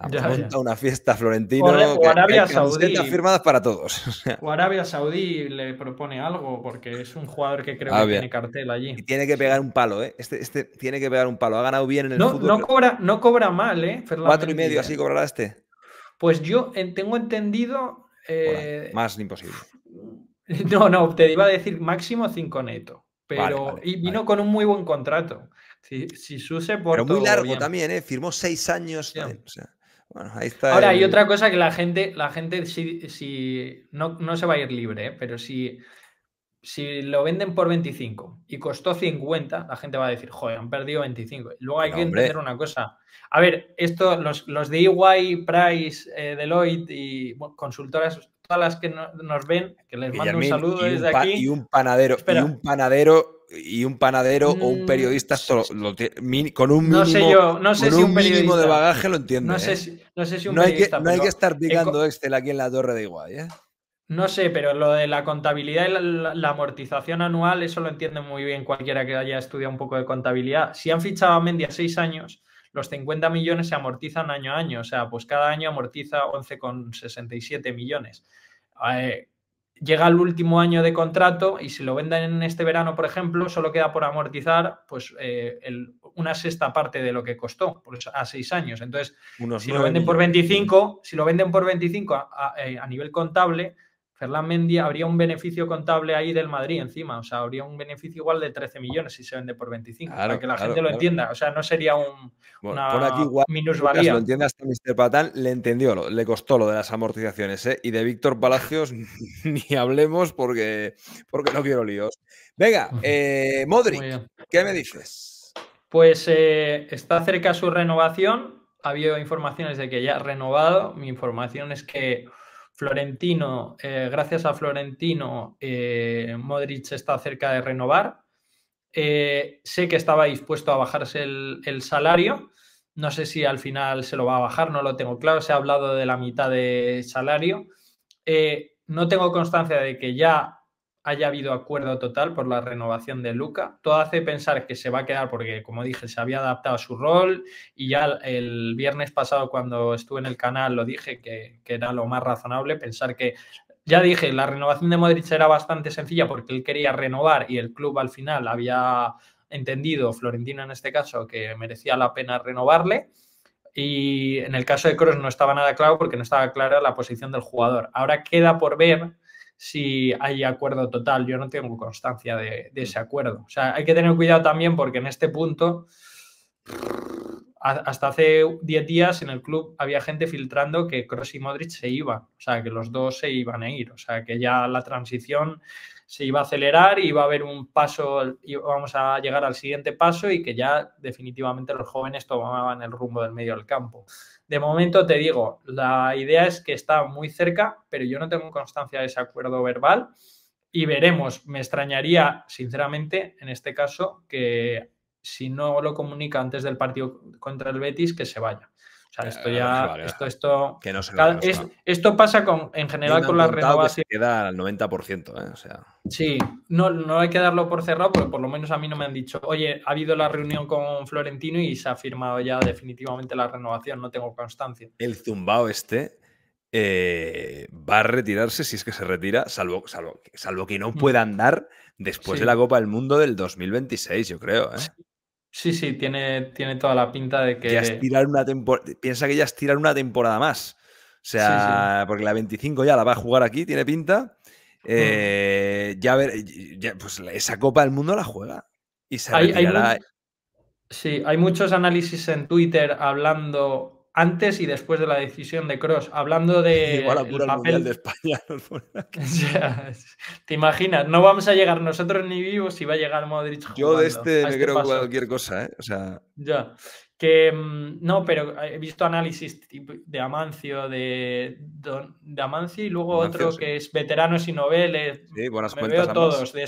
Monta una fiesta Florentino O, Arabia Saudí. firmadas para todos.
o Arabia Saudí le propone algo porque es un jugador que creo ah, que tiene cartel allí. Y
tiene que pegar un palo, ¿eh? Este, este, tiene que pegar un palo. Ha ganado bien en el no,
No cobra, mal, ¿eh? Cuatro y medio ¿eh? así
cobrará este. Pues yo
eh, tengo entendido. Eh,
más imposible.
No, no, te iba a decir máximo cinco neto. Pero y vino con un muy buen contrato. Si, si Suse por. Pero muy largo también, ¿eh? Firmó seis años. o sea.
Ahora, hay otra cosa
que la gente, la gente si, no, se va a ir libre, ¿eh? pero si, si lo venden por 25 y costó 50, la gente va a decir, joder, han perdido 25. Luego hay que entender una cosa. A ver, esto, los, de EY, Price, eh, Deloitte y consultoras, todas las que nos ven, que les mando un saludo desde aquí. Y
un panadero, y un panadero y un panadero o un periodista mm, con un mínimo, no sé yo, no sé si un, de bagaje lo entiende. No ¿eh? sé no Hay que, estar picando Excel aquí en la torre de Iguay. ¿eh?
No sé, pero lo de la contabilidad y la, amortización anual, eso lo entiende muy bien cualquiera que haya estudiado un poco de contabilidad. Si han fichado a Mendy a seis años, los 50 millones se amortizan año a año. O sea, pues cada año amortiza 11,67 millones. Eh, llega al último año de contrato y si lo venden en este verano, por ejemplo, solo queda por amortizar pues eh, una sexta parte de lo que costó a seis años. Entonces, si lo, venden por 25, si lo venden por 25 a nivel contable, Ferland habría un beneficio contable ahí del Madrid encima, o sea, habría un beneficio igual de 13 millones si se vende por 25, para que la gente lo entienda, o sea, no sería un
bueno, una aquí minusvalía. Lo hasta Mr. Patán, le entendió, le costó lo de las amortizaciones, ¿eh? y de Víctor Palacios ni hablemos porque, porque no quiero líos. Venga, eh, Modric, ¿qué me dices?
Pues eh, está cerca su renovación, ha habido informaciones de que ya ha renovado, mi información es que Florentino, eh, gracias a Florentino, eh, Modric está cerca de renovar. Eh, sé que estaba dispuesto a bajarse el, salario. No sé si al final se lo va a bajar, no lo tengo claro. Se ha hablado de la mitad de salario. no tengo constancia de que ya haya habido acuerdo total por la renovación de Luca. Todo hace pensar que se va a quedar porque, como dije, se había adaptado a su rol y ya el viernes pasado cuando estuve en el canal lo dije que, que era lo más razonable pensar que, ya dije, la renovación de Modric era bastante sencilla porque él quería renovar y el club al final había entendido, Florentino en este caso, que merecía la pena renovarle. Y en el caso de Kroos no estaba nada claro porque no estaba clara la posición del jugador. Ahora queda por ver si hay acuerdo total. Yo no tengo constancia de, ese mm. acuerdo. O sea, hay que tener cuidado también porque en este punto, hasta hace 10 días en el club había gente filtrando que Cross y Modric se iban, o sea, que los dos se iban a ir, o sea, que ya la transición se iba a acelerar y iba a haber un paso, y vamos a llegar al siguiente paso y que ya definitivamente los jóvenes tomaban el rumbo del medio del campo. De momento te digo, la idea es que está muy cerca, pero yo no tengo constancia de ese acuerdo verbal y veremos. Me extrañaría, sinceramente, en este caso, que si no lo comunica antes del partido contra el Betis, que se vaya. Eh, esto ya, esto, esto, esto pasa con, en general con las renovaciones.
Que se queda al 90%, ¿eh? o sea.
Sí, no, no hay que darlo por cerrado, porque por lo menos a mí no me han dicho, oye, ha habido la reunión con Florentino y se ha firmado ya definitivamente la renovación, no tengo constancia.
El zumbao este eh, va a retirarse si es que se retira, salvo, salvo, que no mm. pueda andar después de la Copa del Mundo del 2026, yo creo. ¿eh?
Sí, sí, tiene, tiene toda la pinta de que. Ya estirar
una Piensa que ya estirar una temporada más. O sea, porque la 25 ya la va a jugar aquí, tiene pinta. Mm. Eh, ya ver, pues esa Copa del Mundo la juega. Y se hay,
sí, hay muchos análisis en Twitter hablando antes y después de la decisión de Cross. Hablando de Igual el papel de España. Te imaginas, no vamos a llegar nosotros ni vivos si va a llegar Modric. Jugando Yo de este, me este creo cualquier
cosa, ¿eh? O sea...
Ya. Que mm, no, pero he visto análisis de Amancio, de, de Amancio y luego otro que es veteranos y noveles.
Sí, buenas me Veo todos.
De,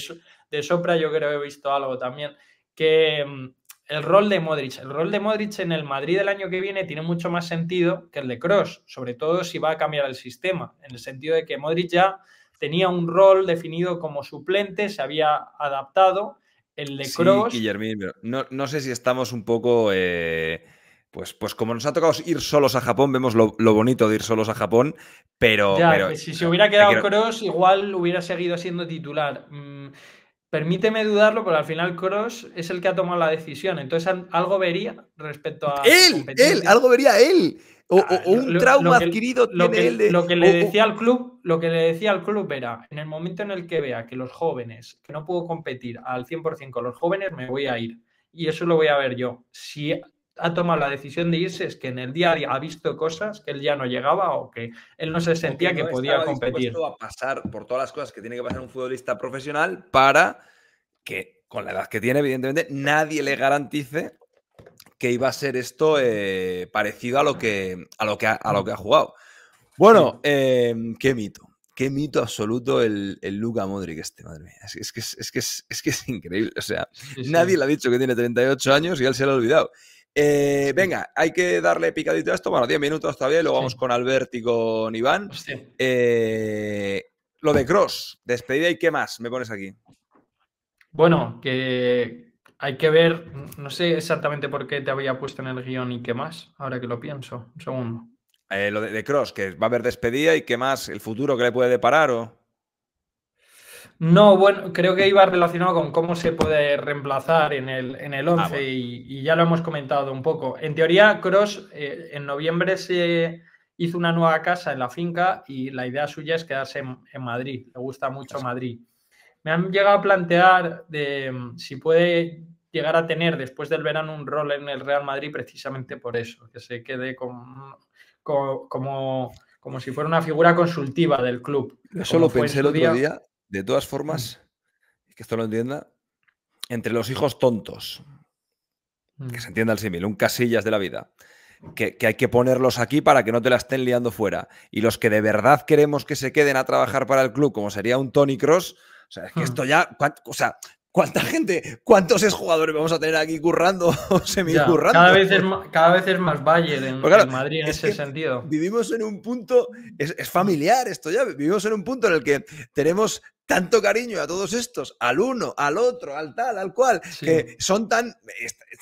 de, Sopra yo creo que he visto algo también. Que mm, el rol de Modric. El rol de Modric en el Madrid del año que viene tiene mucho más sentido que el de Cross, sobre todo si va a cambiar el sistema, en el sentido de que Modric ya tenía un rol definido como suplente, se había adaptado. El de Cross.
Guillermín, no, sé si estamos un poco. Eh, pues, pues, como nos ha tocado ir solos a Japón, vemos lo, bonito de ir solos a Japón, pero... Ya, pues si se hubiera quedado
Cross, igual hubiera seguido siendo titular. Mm, Permíteme dudarlo, pero al final Cross es el que ha tomado la decisión. Entonces algo vería respecto a.
Él, él, algo vería él. O, ah, un trauma adquirido lo que, él. Lo que le decía
al club, lo que le decía al club era: en el momento en el que vea que los jóvenes, que no puedo competir al 100% con los jóvenes, me voy a ir. Y eso lo voy a ver yo. Si ha tomado la decisión de irse es que en el diario ha visto cosas que él ya no
llegaba o que él no se sentía que, podía competir. a pasar por todas las cosas que tiene que pasar un futbolista profesional para que, con la edad que tiene, evidentemente, nadie le garantice que iba a ser esto eh, parecido a lo, que, a, lo que ha, a lo que ha jugado. Bueno, em, qué mito. Qué mito absoluto el, el Luca Modric este, madre mía. Es, es, que es, que es, increíble. O sea, nadie le ha dicho que tiene 38 años y él se lo ha olvidado. Eh, venga, hay que darle picadito a esto. Bueno, 10 minutos todavía luego lo vamos con Alberti y con Iván. Eh, lo de Cross, despedida y qué más me pones aquí.
Bueno, que hay que ver, no sé exactamente por qué te había puesto en el guión y qué más, ahora que lo pienso. Un segundo.
Eh, lo de, de, Cross, que va a haber despedida y qué más, el futuro que le puede deparar o.
No, bueno, creo que iba relacionado con cómo se puede reemplazar en el, en el 11 ah, y, ya lo hemos comentado un poco. En teoría, Cross eh, en noviembre se hizo una nueva casa en la finca y la idea suya es quedarse en, Madrid. Le gusta mucho Madrid. Me han llegado a plantear de, mm, si puede llegar a tener después del verano un rol en el Real Madrid precisamente por eso, que se quede como, como si fuera una figura consultiva del club. Eso lo pensé el otro día
de todas formas, mm. que esto lo entienda, entre los hijos tontos, que mm. se entienda el símil, un casillas de la vida, que, hay que ponerlos aquí para que no te la estén liando fuera, y los que de verdad queremos que se queden a trabajar para el club, como sería un Tony Cross, o sea, es que mm. esto ya, o sea, ¿Cuánta gente, cuántos exjugadores vamos a tener aquí currando o semicurrando? Cada vez es,
cada vez es más Valle en, Madrid en ese
sentido. Vivimos en un punto, es, familiar esto ya, vivimos en un punto en el que tenemos tanto cariño a todos estos, al uno, al otro, al tal, al cual, que son tan,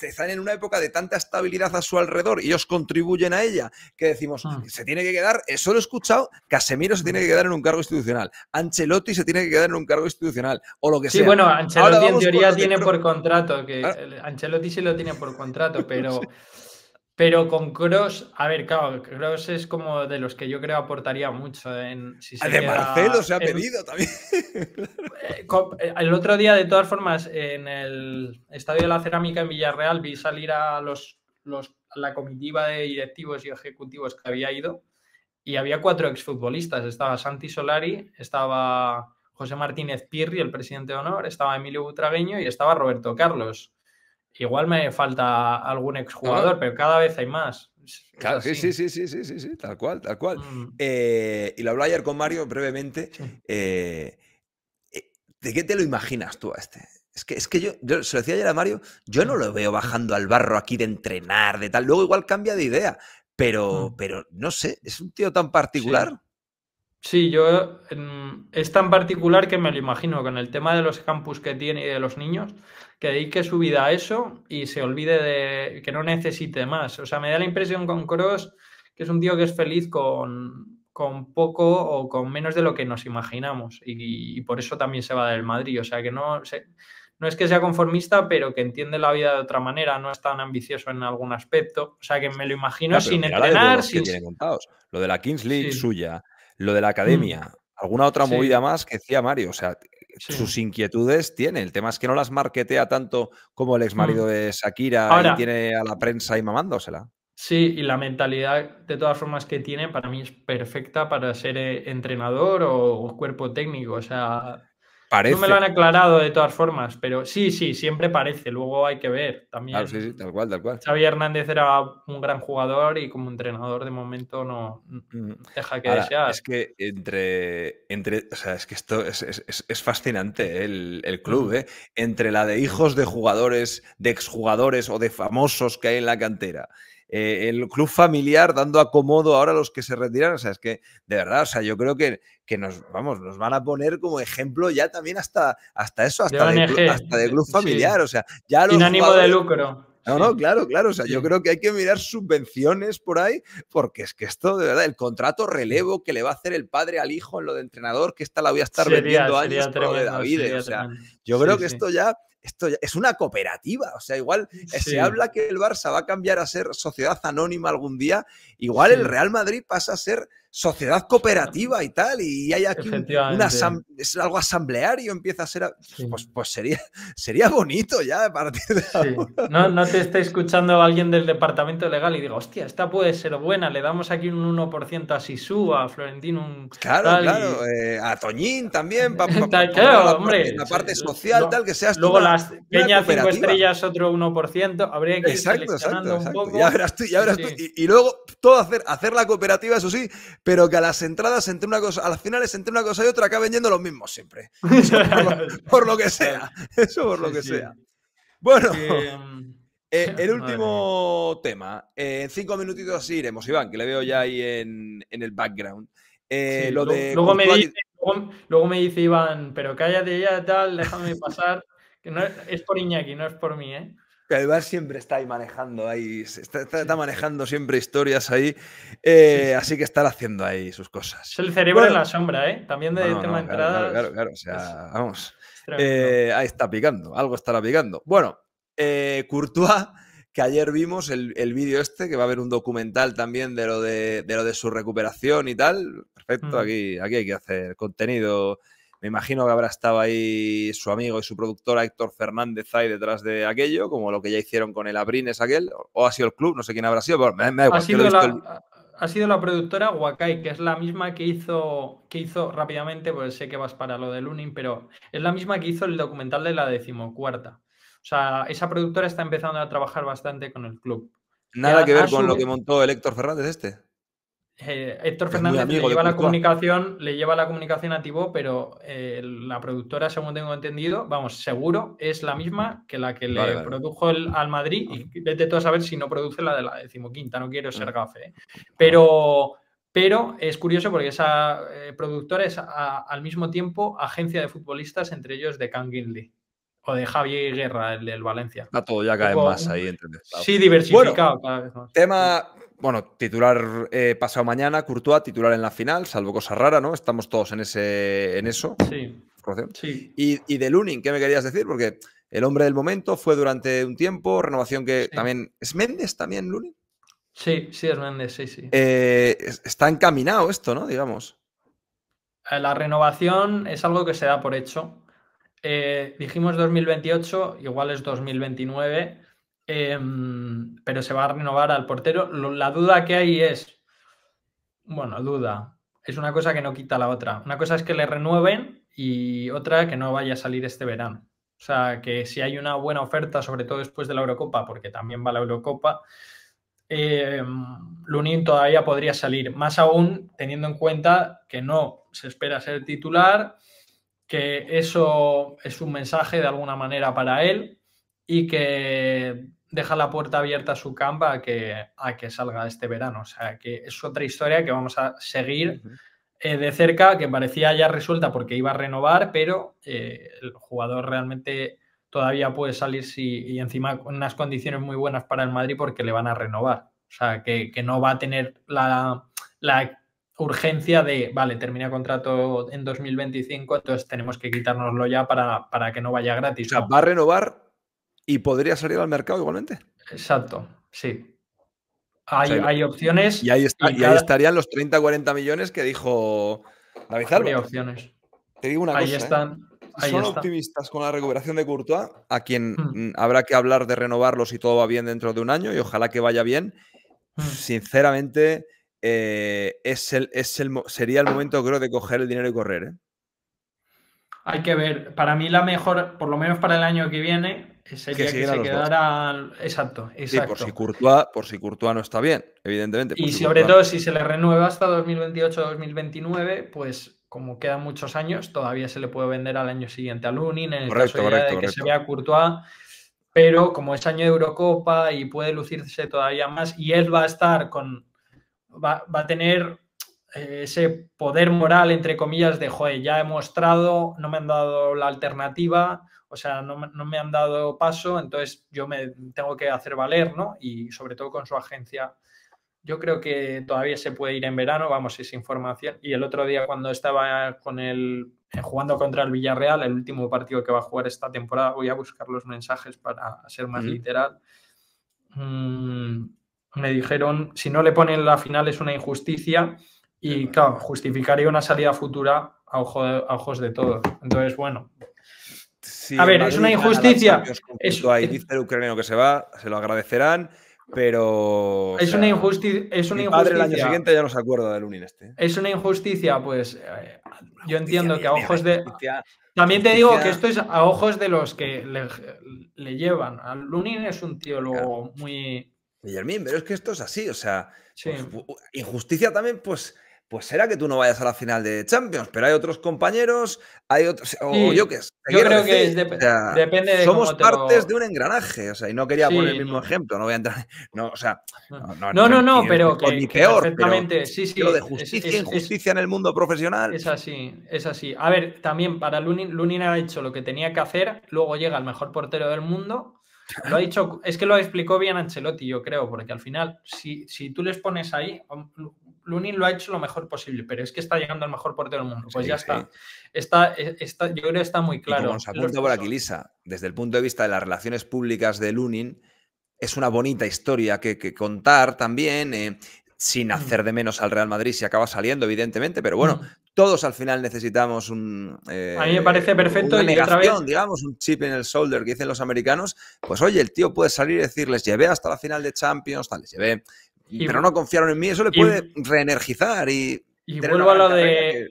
están en una época de tanta estabilidad a su alrededor y ellos contribuyen a ella, que decimos, ah. se tiene que quedar, eso lo he escuchado, Casemiro se mm. tiene que quedar en un cargo institucional, Ancelotti se tiene que quedar en un cargo institucional, o lo que sí, sea. Sí, bueno, Ancelotti en teoría tiene
por contrato, que ah. Ancelotti sí lo tiene por contrato, pero... Pero con Cross, a ver, Cross es como de los que yo creo aportaría mucho. En, si ah, de Marcelo se ha pedido también. Eh, eh, el otro día, de todas formas, en el Estadio de la Cerámica en Villarreal vi salir a los, la comitiva de directivos y ejecutivos que había ido y había cuatro exfutbolistas. Estaba Santi Solari, estaba José Martínez Pirri, el presidente de honor, estaba Emilio Butragueño y estaba Roberto Carlos. Igual me falta algún exjugador, pero cada vez hay más.
sí, sí, sí, sí, sí, sí, tal cual, tal cual. Mm. Eh, y lo hablaba ayer con Mario brevemente. Eh, eh, ¿De qué te lo imaginas tú a este? Es que, es que yo, se lo decía ayer a Mario, yo no mm. lo veo bajando al barro aquí de entrenar, de tal. Luego igual cambia de idea, pero, mm. pero no sé, es un tío tan particular.
Sí, yo es tan particular que me lo imagino con el tema de los campus que tiene y de los niños, que dedique su vida a eso y se olvide de que no necesite más. O sea, me da la impresión con Cross que es un tío que es feliz con, con poco o con menos de lo que nos imaginamos y, por eso también se va del Madrid. O sea, que no, no es que sea conformista, pero que entiende la vida de otra manera, no es tan ambicioso en algún aspecto. O sea, que me lo imagino sin entrenar.
Lo de la Kings League suya lo de la mm. academia, alguna otra movida más que decía Mario, o sea, sus inquietudes tiene. El tema es que no las marquetea tanto como el ex mm. marido de Shakira Ahora, y tiene a la prensa ahí mamándosela.
Sí, y la mentalidad de todas formas que tiene para mí es perfecta para ser eh, entrenador o cuerpo técnico. O sea, no me lo han aclarado de todas formas, pero sí, sí, siempre parece. Luego hay que ver también. Claro,
sí, tal cual, tal cual. Xavi
Hernández era un gran jugador y como entrenador de momento no mm. deja que desear.
Es que entre, entre. O es que esto es, fascinante eh, el, el, club, mm. eh. Entre la de hijos de jugadores, de exjugadores o de famosos que hay en la cantera eh, el club familiar dando acomodo ahora a los que se retiran. O sea, es que de verdad, o sea, yo creo que, que nos, vamos, nos van a poner como ejemplo ya también hasta, hasta eso, hasta de, club familiar. O sea, ya los Sin ánimo de lucro. No, no, claro, claro. O sea, yo creo que hay que mirar subvenciones por ahí, porque es que esto, de verdad, el contrato relevo que le va a hacer el padre al hijo en lo de entrenador, que esta la voy a estar vendiendo años de David. Eh, o sea, yo creo que esto ya esto es una cooperativa. O sea, igual eh, se habla que el Barça va a cambiar a ser sociedad anónima algún día. Igual el Real Madrid pasa a ser sociedad cooperativa y tal, y hay aquí es algo asambleario, empieza a ser... Pues, pues, sería, sería bonito ya a partir de No, te
está escuchando alguien del departamento legal y digo, hostia, esta puede ser buena, le damos aquí un 1% a Sisu, a Florentino, un... Claro, claro, eh, a Toñín también, para pa, la, la
parte social, tal, que seas... Luego las pequeñas 5 estrellas, otro 1%, habría que... Exacto, exacto, exacto. Un poco. Ya verás tú, Y, luego todo hacer, hacer la cooperativa, eso sí, pero que a las entradas entre una cosa, a las finales entre una cosa y otra acaben yendo los mismos siempre. por, lo, que sea. Eso por lo que sea. Bueno. Eh, eh, el último tema. en cinco minutitos así iremos, Iván, que le veo ya ahí en, el background. Eh, luego, me dice,
me dice, Iván, pero cállate ya, tal, déjame pasar. Que no, es por Iñaki, no es por mí, ¿eh?
Además siempre está ahí manejando ahí, está, manejando siempre historias ahí, eh, así que estar haciendo ahí sus cosas. Es el cerebro en la
sombra, ¿eh? También de tema de entradas. Claro,
claro, o sea, vamos. Eh, ahí está picando, algo estará picando. Bueno, eh, Courtois, que ayer vimos el, vídeo este, que va a haber un documental también de lo de, su recuperación y tal. Perfecto, aquí hay que hacer contenido me imagino que habrá estado ahí su amigo y su productora Héctor Fernández ahí detrás de aquello, como lo que ya hicieron con el Abrines aquel, o ha sido el club, no sé quién habrá sido, pero me, ha, sido la,
ha sido la productora Huacay, que es la misma que hizo, que hizo rápidamente, pues sé que vas para lo del Lunin, pero es la misma que hizo el documental de la decimocuarta. O sea, esa productora está empezando a trabajar bastante con el club. Nada que ver con lo que
montó el Héctor Fernández este.
Eh, Héctor Fernández le lleva, la comunicación, le lleva la comunicación a Tibó, pero eh, la productora, según tengo entendido, vamos, seguro es la misma que la que le produjo el, al Madrid. Y vete tú a saber si no produce la de la decimoquinta, no quiero ser mm. gafe. ¿eh? Pero, pero es curioso porque esa productora es al mismo tiempo agencia de futbolistas, entre ellos de Can o de Javier Guerra, el del Valencia.
todo ya cae más ahí, Sí, diversificado cada Tema, bueno, titular eh, pasado mañana, Courtois, titular en la final, salvo cosa rara, ¿no? Estamos todos en ese en eso. Sí. Y, de Lunin, ¿qué me querías decir? Porque el hombre del momento fue durante un tiempo, renovación que también. ¿Es Méndez también, Lunin?
Sí, sí, es Méndez, sí, sí.
Eh, está encaminado esto, ¿no? Digamos.
Eh, la renovación es algo que se da por hecho. dijimos 2028, igual es 2029. Em, pero se va a renovar al portero. La duda que hay es, bueno, duda, es una cosa que no quita la otra. Una cosa es que le renueven y otra que no vaya a salir este verano. O sea, que si hay una buena oferta, sobre todo después de la Eurocopa, porque también va la Eurocopa, eh, Lunin todavía podría salir. Más aún teniendo en cuenta que no se espera ser titular, que eso es un mensaje de alguna manera para él y que deja la puerta abierta a su Campa a que, a que salga este verano. O sea, que es otra historia que vamos a seguir eh, de cerca, que parecía ya resuelta porque iba a renovar, pero eh, el jugador realmente todavía puede salir si, y encima con unas condiciones muy buenas para el Madrid porque le van a renovar. O sea, que, no va a tener la, urgencia de, vale, termina contrato en 2025, entonces tenemos que quitárnoslo
ya para, para que no vaya gratis. O sea, va a renovar ¿Y podría salir al mercado igualmente? Exacto, sí. Hay, opciones. Y ahí, estarían los 30-40 millones que dijo David Hay opciones. Te digo una ahí ¿eh? Están, Son optimistas con la recuperación de Courtois, a quien hmm. mm, habrá que hablar de renovarlo si todo va bien dentro de un año y ojalá que vaya bien. Hmm. Sinceramente, es eh, es el, sería el momento, creo, de coger el dinero y correr. ¿eh?
Hay que ver. Para mí, la mejor, por lo menos para el año que viene, sería que, se Exacto,
por si, Courtois, por si no está bien, evidentemente. Y sobre todo si se le
renueva hasta 2028-2029, pues como quedan muchos años, todavía se le puede vender al año siguiente al Lunin, en el caso de que se vea Courtois. Pero como es año de Eurocopa y puede lucirse todavía más, y él va a estar con. va, a tener eh, ese poder moral, entre comillas, de, joder, ya he mostrado, no me han dado la alternativa, o sea, no, me han dado paso, entonces yo me tengo que hacer valer, ¿no? Y sobre todo con su agencia. Yo creo que todavía se puede ir en verano, vamos, es información. Y el otro día cuando estaba con el, eh, jugando contra el Villarreal, el último partido que va a jugar esta temporada, voy a buscar los mensajes para ser más literal. Mm, me dijeron, si no le ponen la final es una injusticia y claro, justificaría una salida futura a ojos de todos. Entonces, bueno,
a ver, es una injusticia. dice el ucraniano que se va, se lo agradecerán, pero. Es una injusticia. Es una padre el año siguiente ya no se acuerda del Lunin este. ¿eh?
Es una injusticia, pues. Eh, yo entiendo que a ojos ¿eh? de.
También te digo que esto es a ojos de los que le, llevan. Al Lunin es un tío luego muy. Guillermín, pero es que esto es así, o sea, pues, injusticia también, pues pues será que tú no vayas a la final de Champions, pero hay otros compañeros, hay otros, o yo creo que es depende de Somos partes de un engranaje, o sea, y no quería poner el mismo ejemplo, no voy a entrar, no, o sea, no, no, no, pero ni peor, Exactamente, sí, sí, lo de justicia,
e injusticia en el mundo profesional. Es así, es así. A ver, también para Lunin, Lunin ha hecho lo que tenía que hacer, luego llega el mejor portero del mundo, lo ha dicho, es que lo explicó bien Ancelotti, yo creo, porque al final, si, si tú les pones ahí, Lunin lo ha hecho lo mejor posible, pero es que está llegando al mejor portero del mundo. Pues ya Está. está. E, está. Yo creo que está muy claro. Y nos por
aquí, desde el punto de vista de las relaciones públicas de Lunin, es una bonita historia que, contar también. Eh, sin mm. hacer de menos al Real Madrid si acaba saliendo, evidentemente, pero bueno, mm. todos al final necesitamos un. Eh, a mí me parece perfecto una digamos, un chip en el shoulder que dicen los americanos. Pues oye, el tío puede salir y decirles, llevé hasta la final de Champions, tal, les llevé pero no confiaron en mí, eso le puede reenergizar y... vuelvo, a lo de,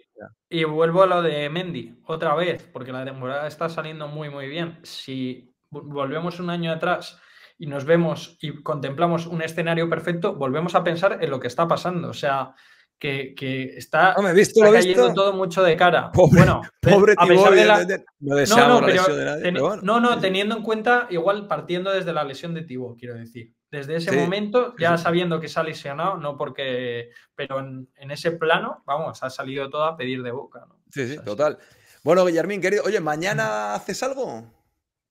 y vuelvo a lo de Mendy, otra vez, porque la temporada está saliendo muy, muy bien. Si volvemos un año atrás y nos vemos y contemplamos un escenario perfecto, volvemos a pensar en lo que está pasando. O sea, que, está, visto, cayendo todo mucho de cara. Pobre, bueno, pobre a pesar de la... no, no, no, de no, no, teniendo en cuenta, igual partiendo desde la lesión de Tibo, quiero decir. Desde ese momento, ya sabiendo que se ha lesionado, no porque, pero en, ese plano, vamos, ha salido todo a pedir de boca. ¿no?
Sí, sí, total. Bueno, Guillermín, querido, oye, ¿mañana haces algo?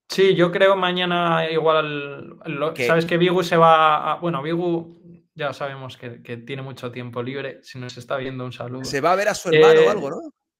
Sí, yo creo mañana igual, lo, sabes que Vigu se va, a, bueno, Vigu ya sabemos que, tiene mucho tiempo libre, si nos está viendo un saludo. Se va a ver a su eh, hermano o algo, ¿no?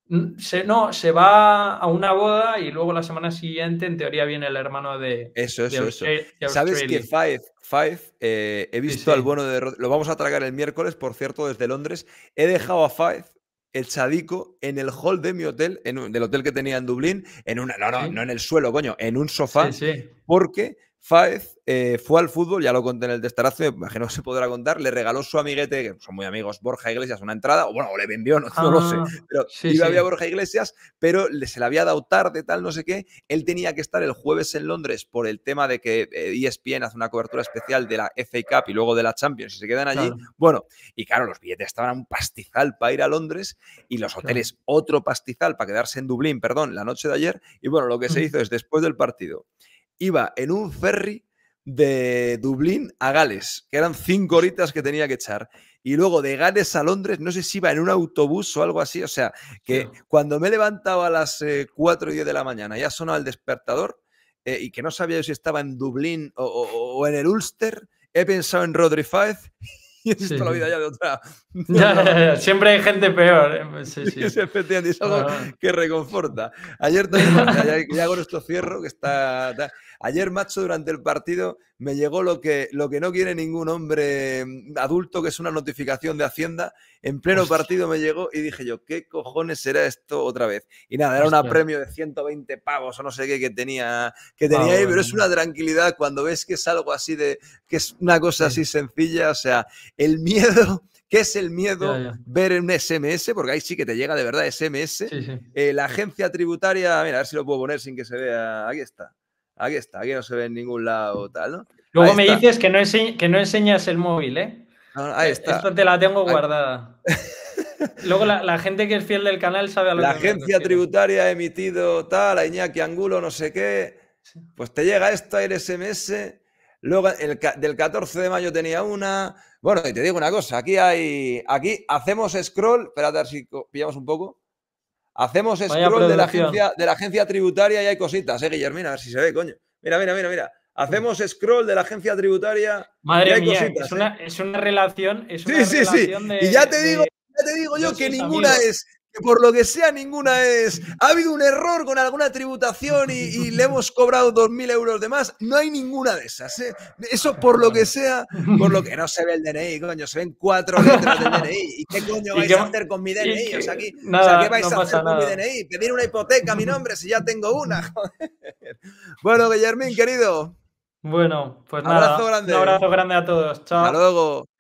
Mm, no, se va a una boda y luego la semana siguiente, en teoría, viene el hermano de. Eso, eso, eso. Eh, Sabes que
Five, eh, he visto al bueno de. Lo vamos a tragar el miércoles, por cierto, desde Londres. He dejado a Five el chadico en el hall de mi hotel, en del hotel que tenía en Dublín, en una, no, no, no en el suelo, coño, en un sofá, sí porque Faiz eh, fue al fútbol, ya lo conté en el testarazo, imagino que se podrá contar, le regaló su amiguete, que son muy amigos, Borja Iglesias, una entrada, o bueno, o le vendió, no, lo sé, ah, pero iba a Borja Iglesias, pero se la había dado tarde, tal, no sé qué. Él tenía que estar el jueves en Londres por el tema de que ESPN eh, e hace una cobertura especial de la FA Cup y luego de la Champions y se quedan allí. Bueno, y claro, los billetes estaban un pastizal para ir a Londres y los hoteles otro pastizal para quedarse en Dublín, perdón, la noche de ayer. Y bueno, lo que se hizo es después del partido iba en un ferry de Dublín a Gales, que eran cinco horitas que tenía que echar. Y luego de Gales a Londres, no sé si iba en un autobús o algo así. O sea, que cuando me levantaba a las 4 eh, y 10 de la mañana, ya sonaba el despertador eh, y que no sabía si estaba en Dublín o, en el Ulster, he pensado en Rodri Fáez la vida ya de otra. siempre hay gente peor. Eh, pues, sí, Es, algo ah. que reconforta. Ayer también, ya, ahora esto cierro, que está. Ayer, macho, durante el partido me llegó lo que, lo que no quiere ningún hombre mm, adulto, que es una notificación de Hacienda. En pleno partido me llegó y dije yo, ¿qué cojones será esto otra vez? Y nada, era un premio de 120 pavos o no sé qué que tenía, que tenía ahí, pero es una tranquilidad cuando ves que es algo así de, que es una cosa así sencilla, o sea, el miedo ¿Qué es el miedo ver en un SMS? Porque ahí sí que te llega de verdad SMS. Eh, la agencia tributaria, a ver si lo puedo poner sin que se vea. Aquí está aquí está, aquí no se ve en ningún lado, tal, ¿no?
Luego me dices que no, enseñas el móvil, ¿eh? ahí eh, está. Esto
te la tengo guardada.
Luego la,
gente que es fiel del canal sabe a lo La agencia tributaria ha emitido tal, a Iñaki Angulo, no sé qué. Pues te llega esto, el SMS. Luego del 14 de mayo tenía una. Bueno, y te digo una cosa, aquí hay. Aquí hacemos scroll. Espérate a ver si pillamos un poco. Hacemos scroll de la, agencia, tributaria y hay cositas, ¿eh, Guillermina? A ver si se ve, coño. Mira, mira, mira, mira. Hacemos scroll de la agencia tributaria. y hay cositas, es, una, eh. es, una, relación. sí, sí, sí. y ya te digo, ya te digo yo que ninguna es que por lo que sea ninguna es. Ha habido un error con alguna tributación y, le hemos cobrado 2.000 euros de más. No hay ninguna de esas. ¿eh? Eso por lo que sea, por lo que no se ve el DNI, coño, se ven cuatro letras del DNI. ¿Y qué coño vais a hacer con mi DNI? O sea, aquí, ¿qué vais a hacer con mi DNI? Pedir una hipoteca a mi nombre si ya tengo una. Bueno, Guillermín, querido. Bueno, pues nada. Abrazo grande. Un abrazo grande a todos. Chao. Hasta luego.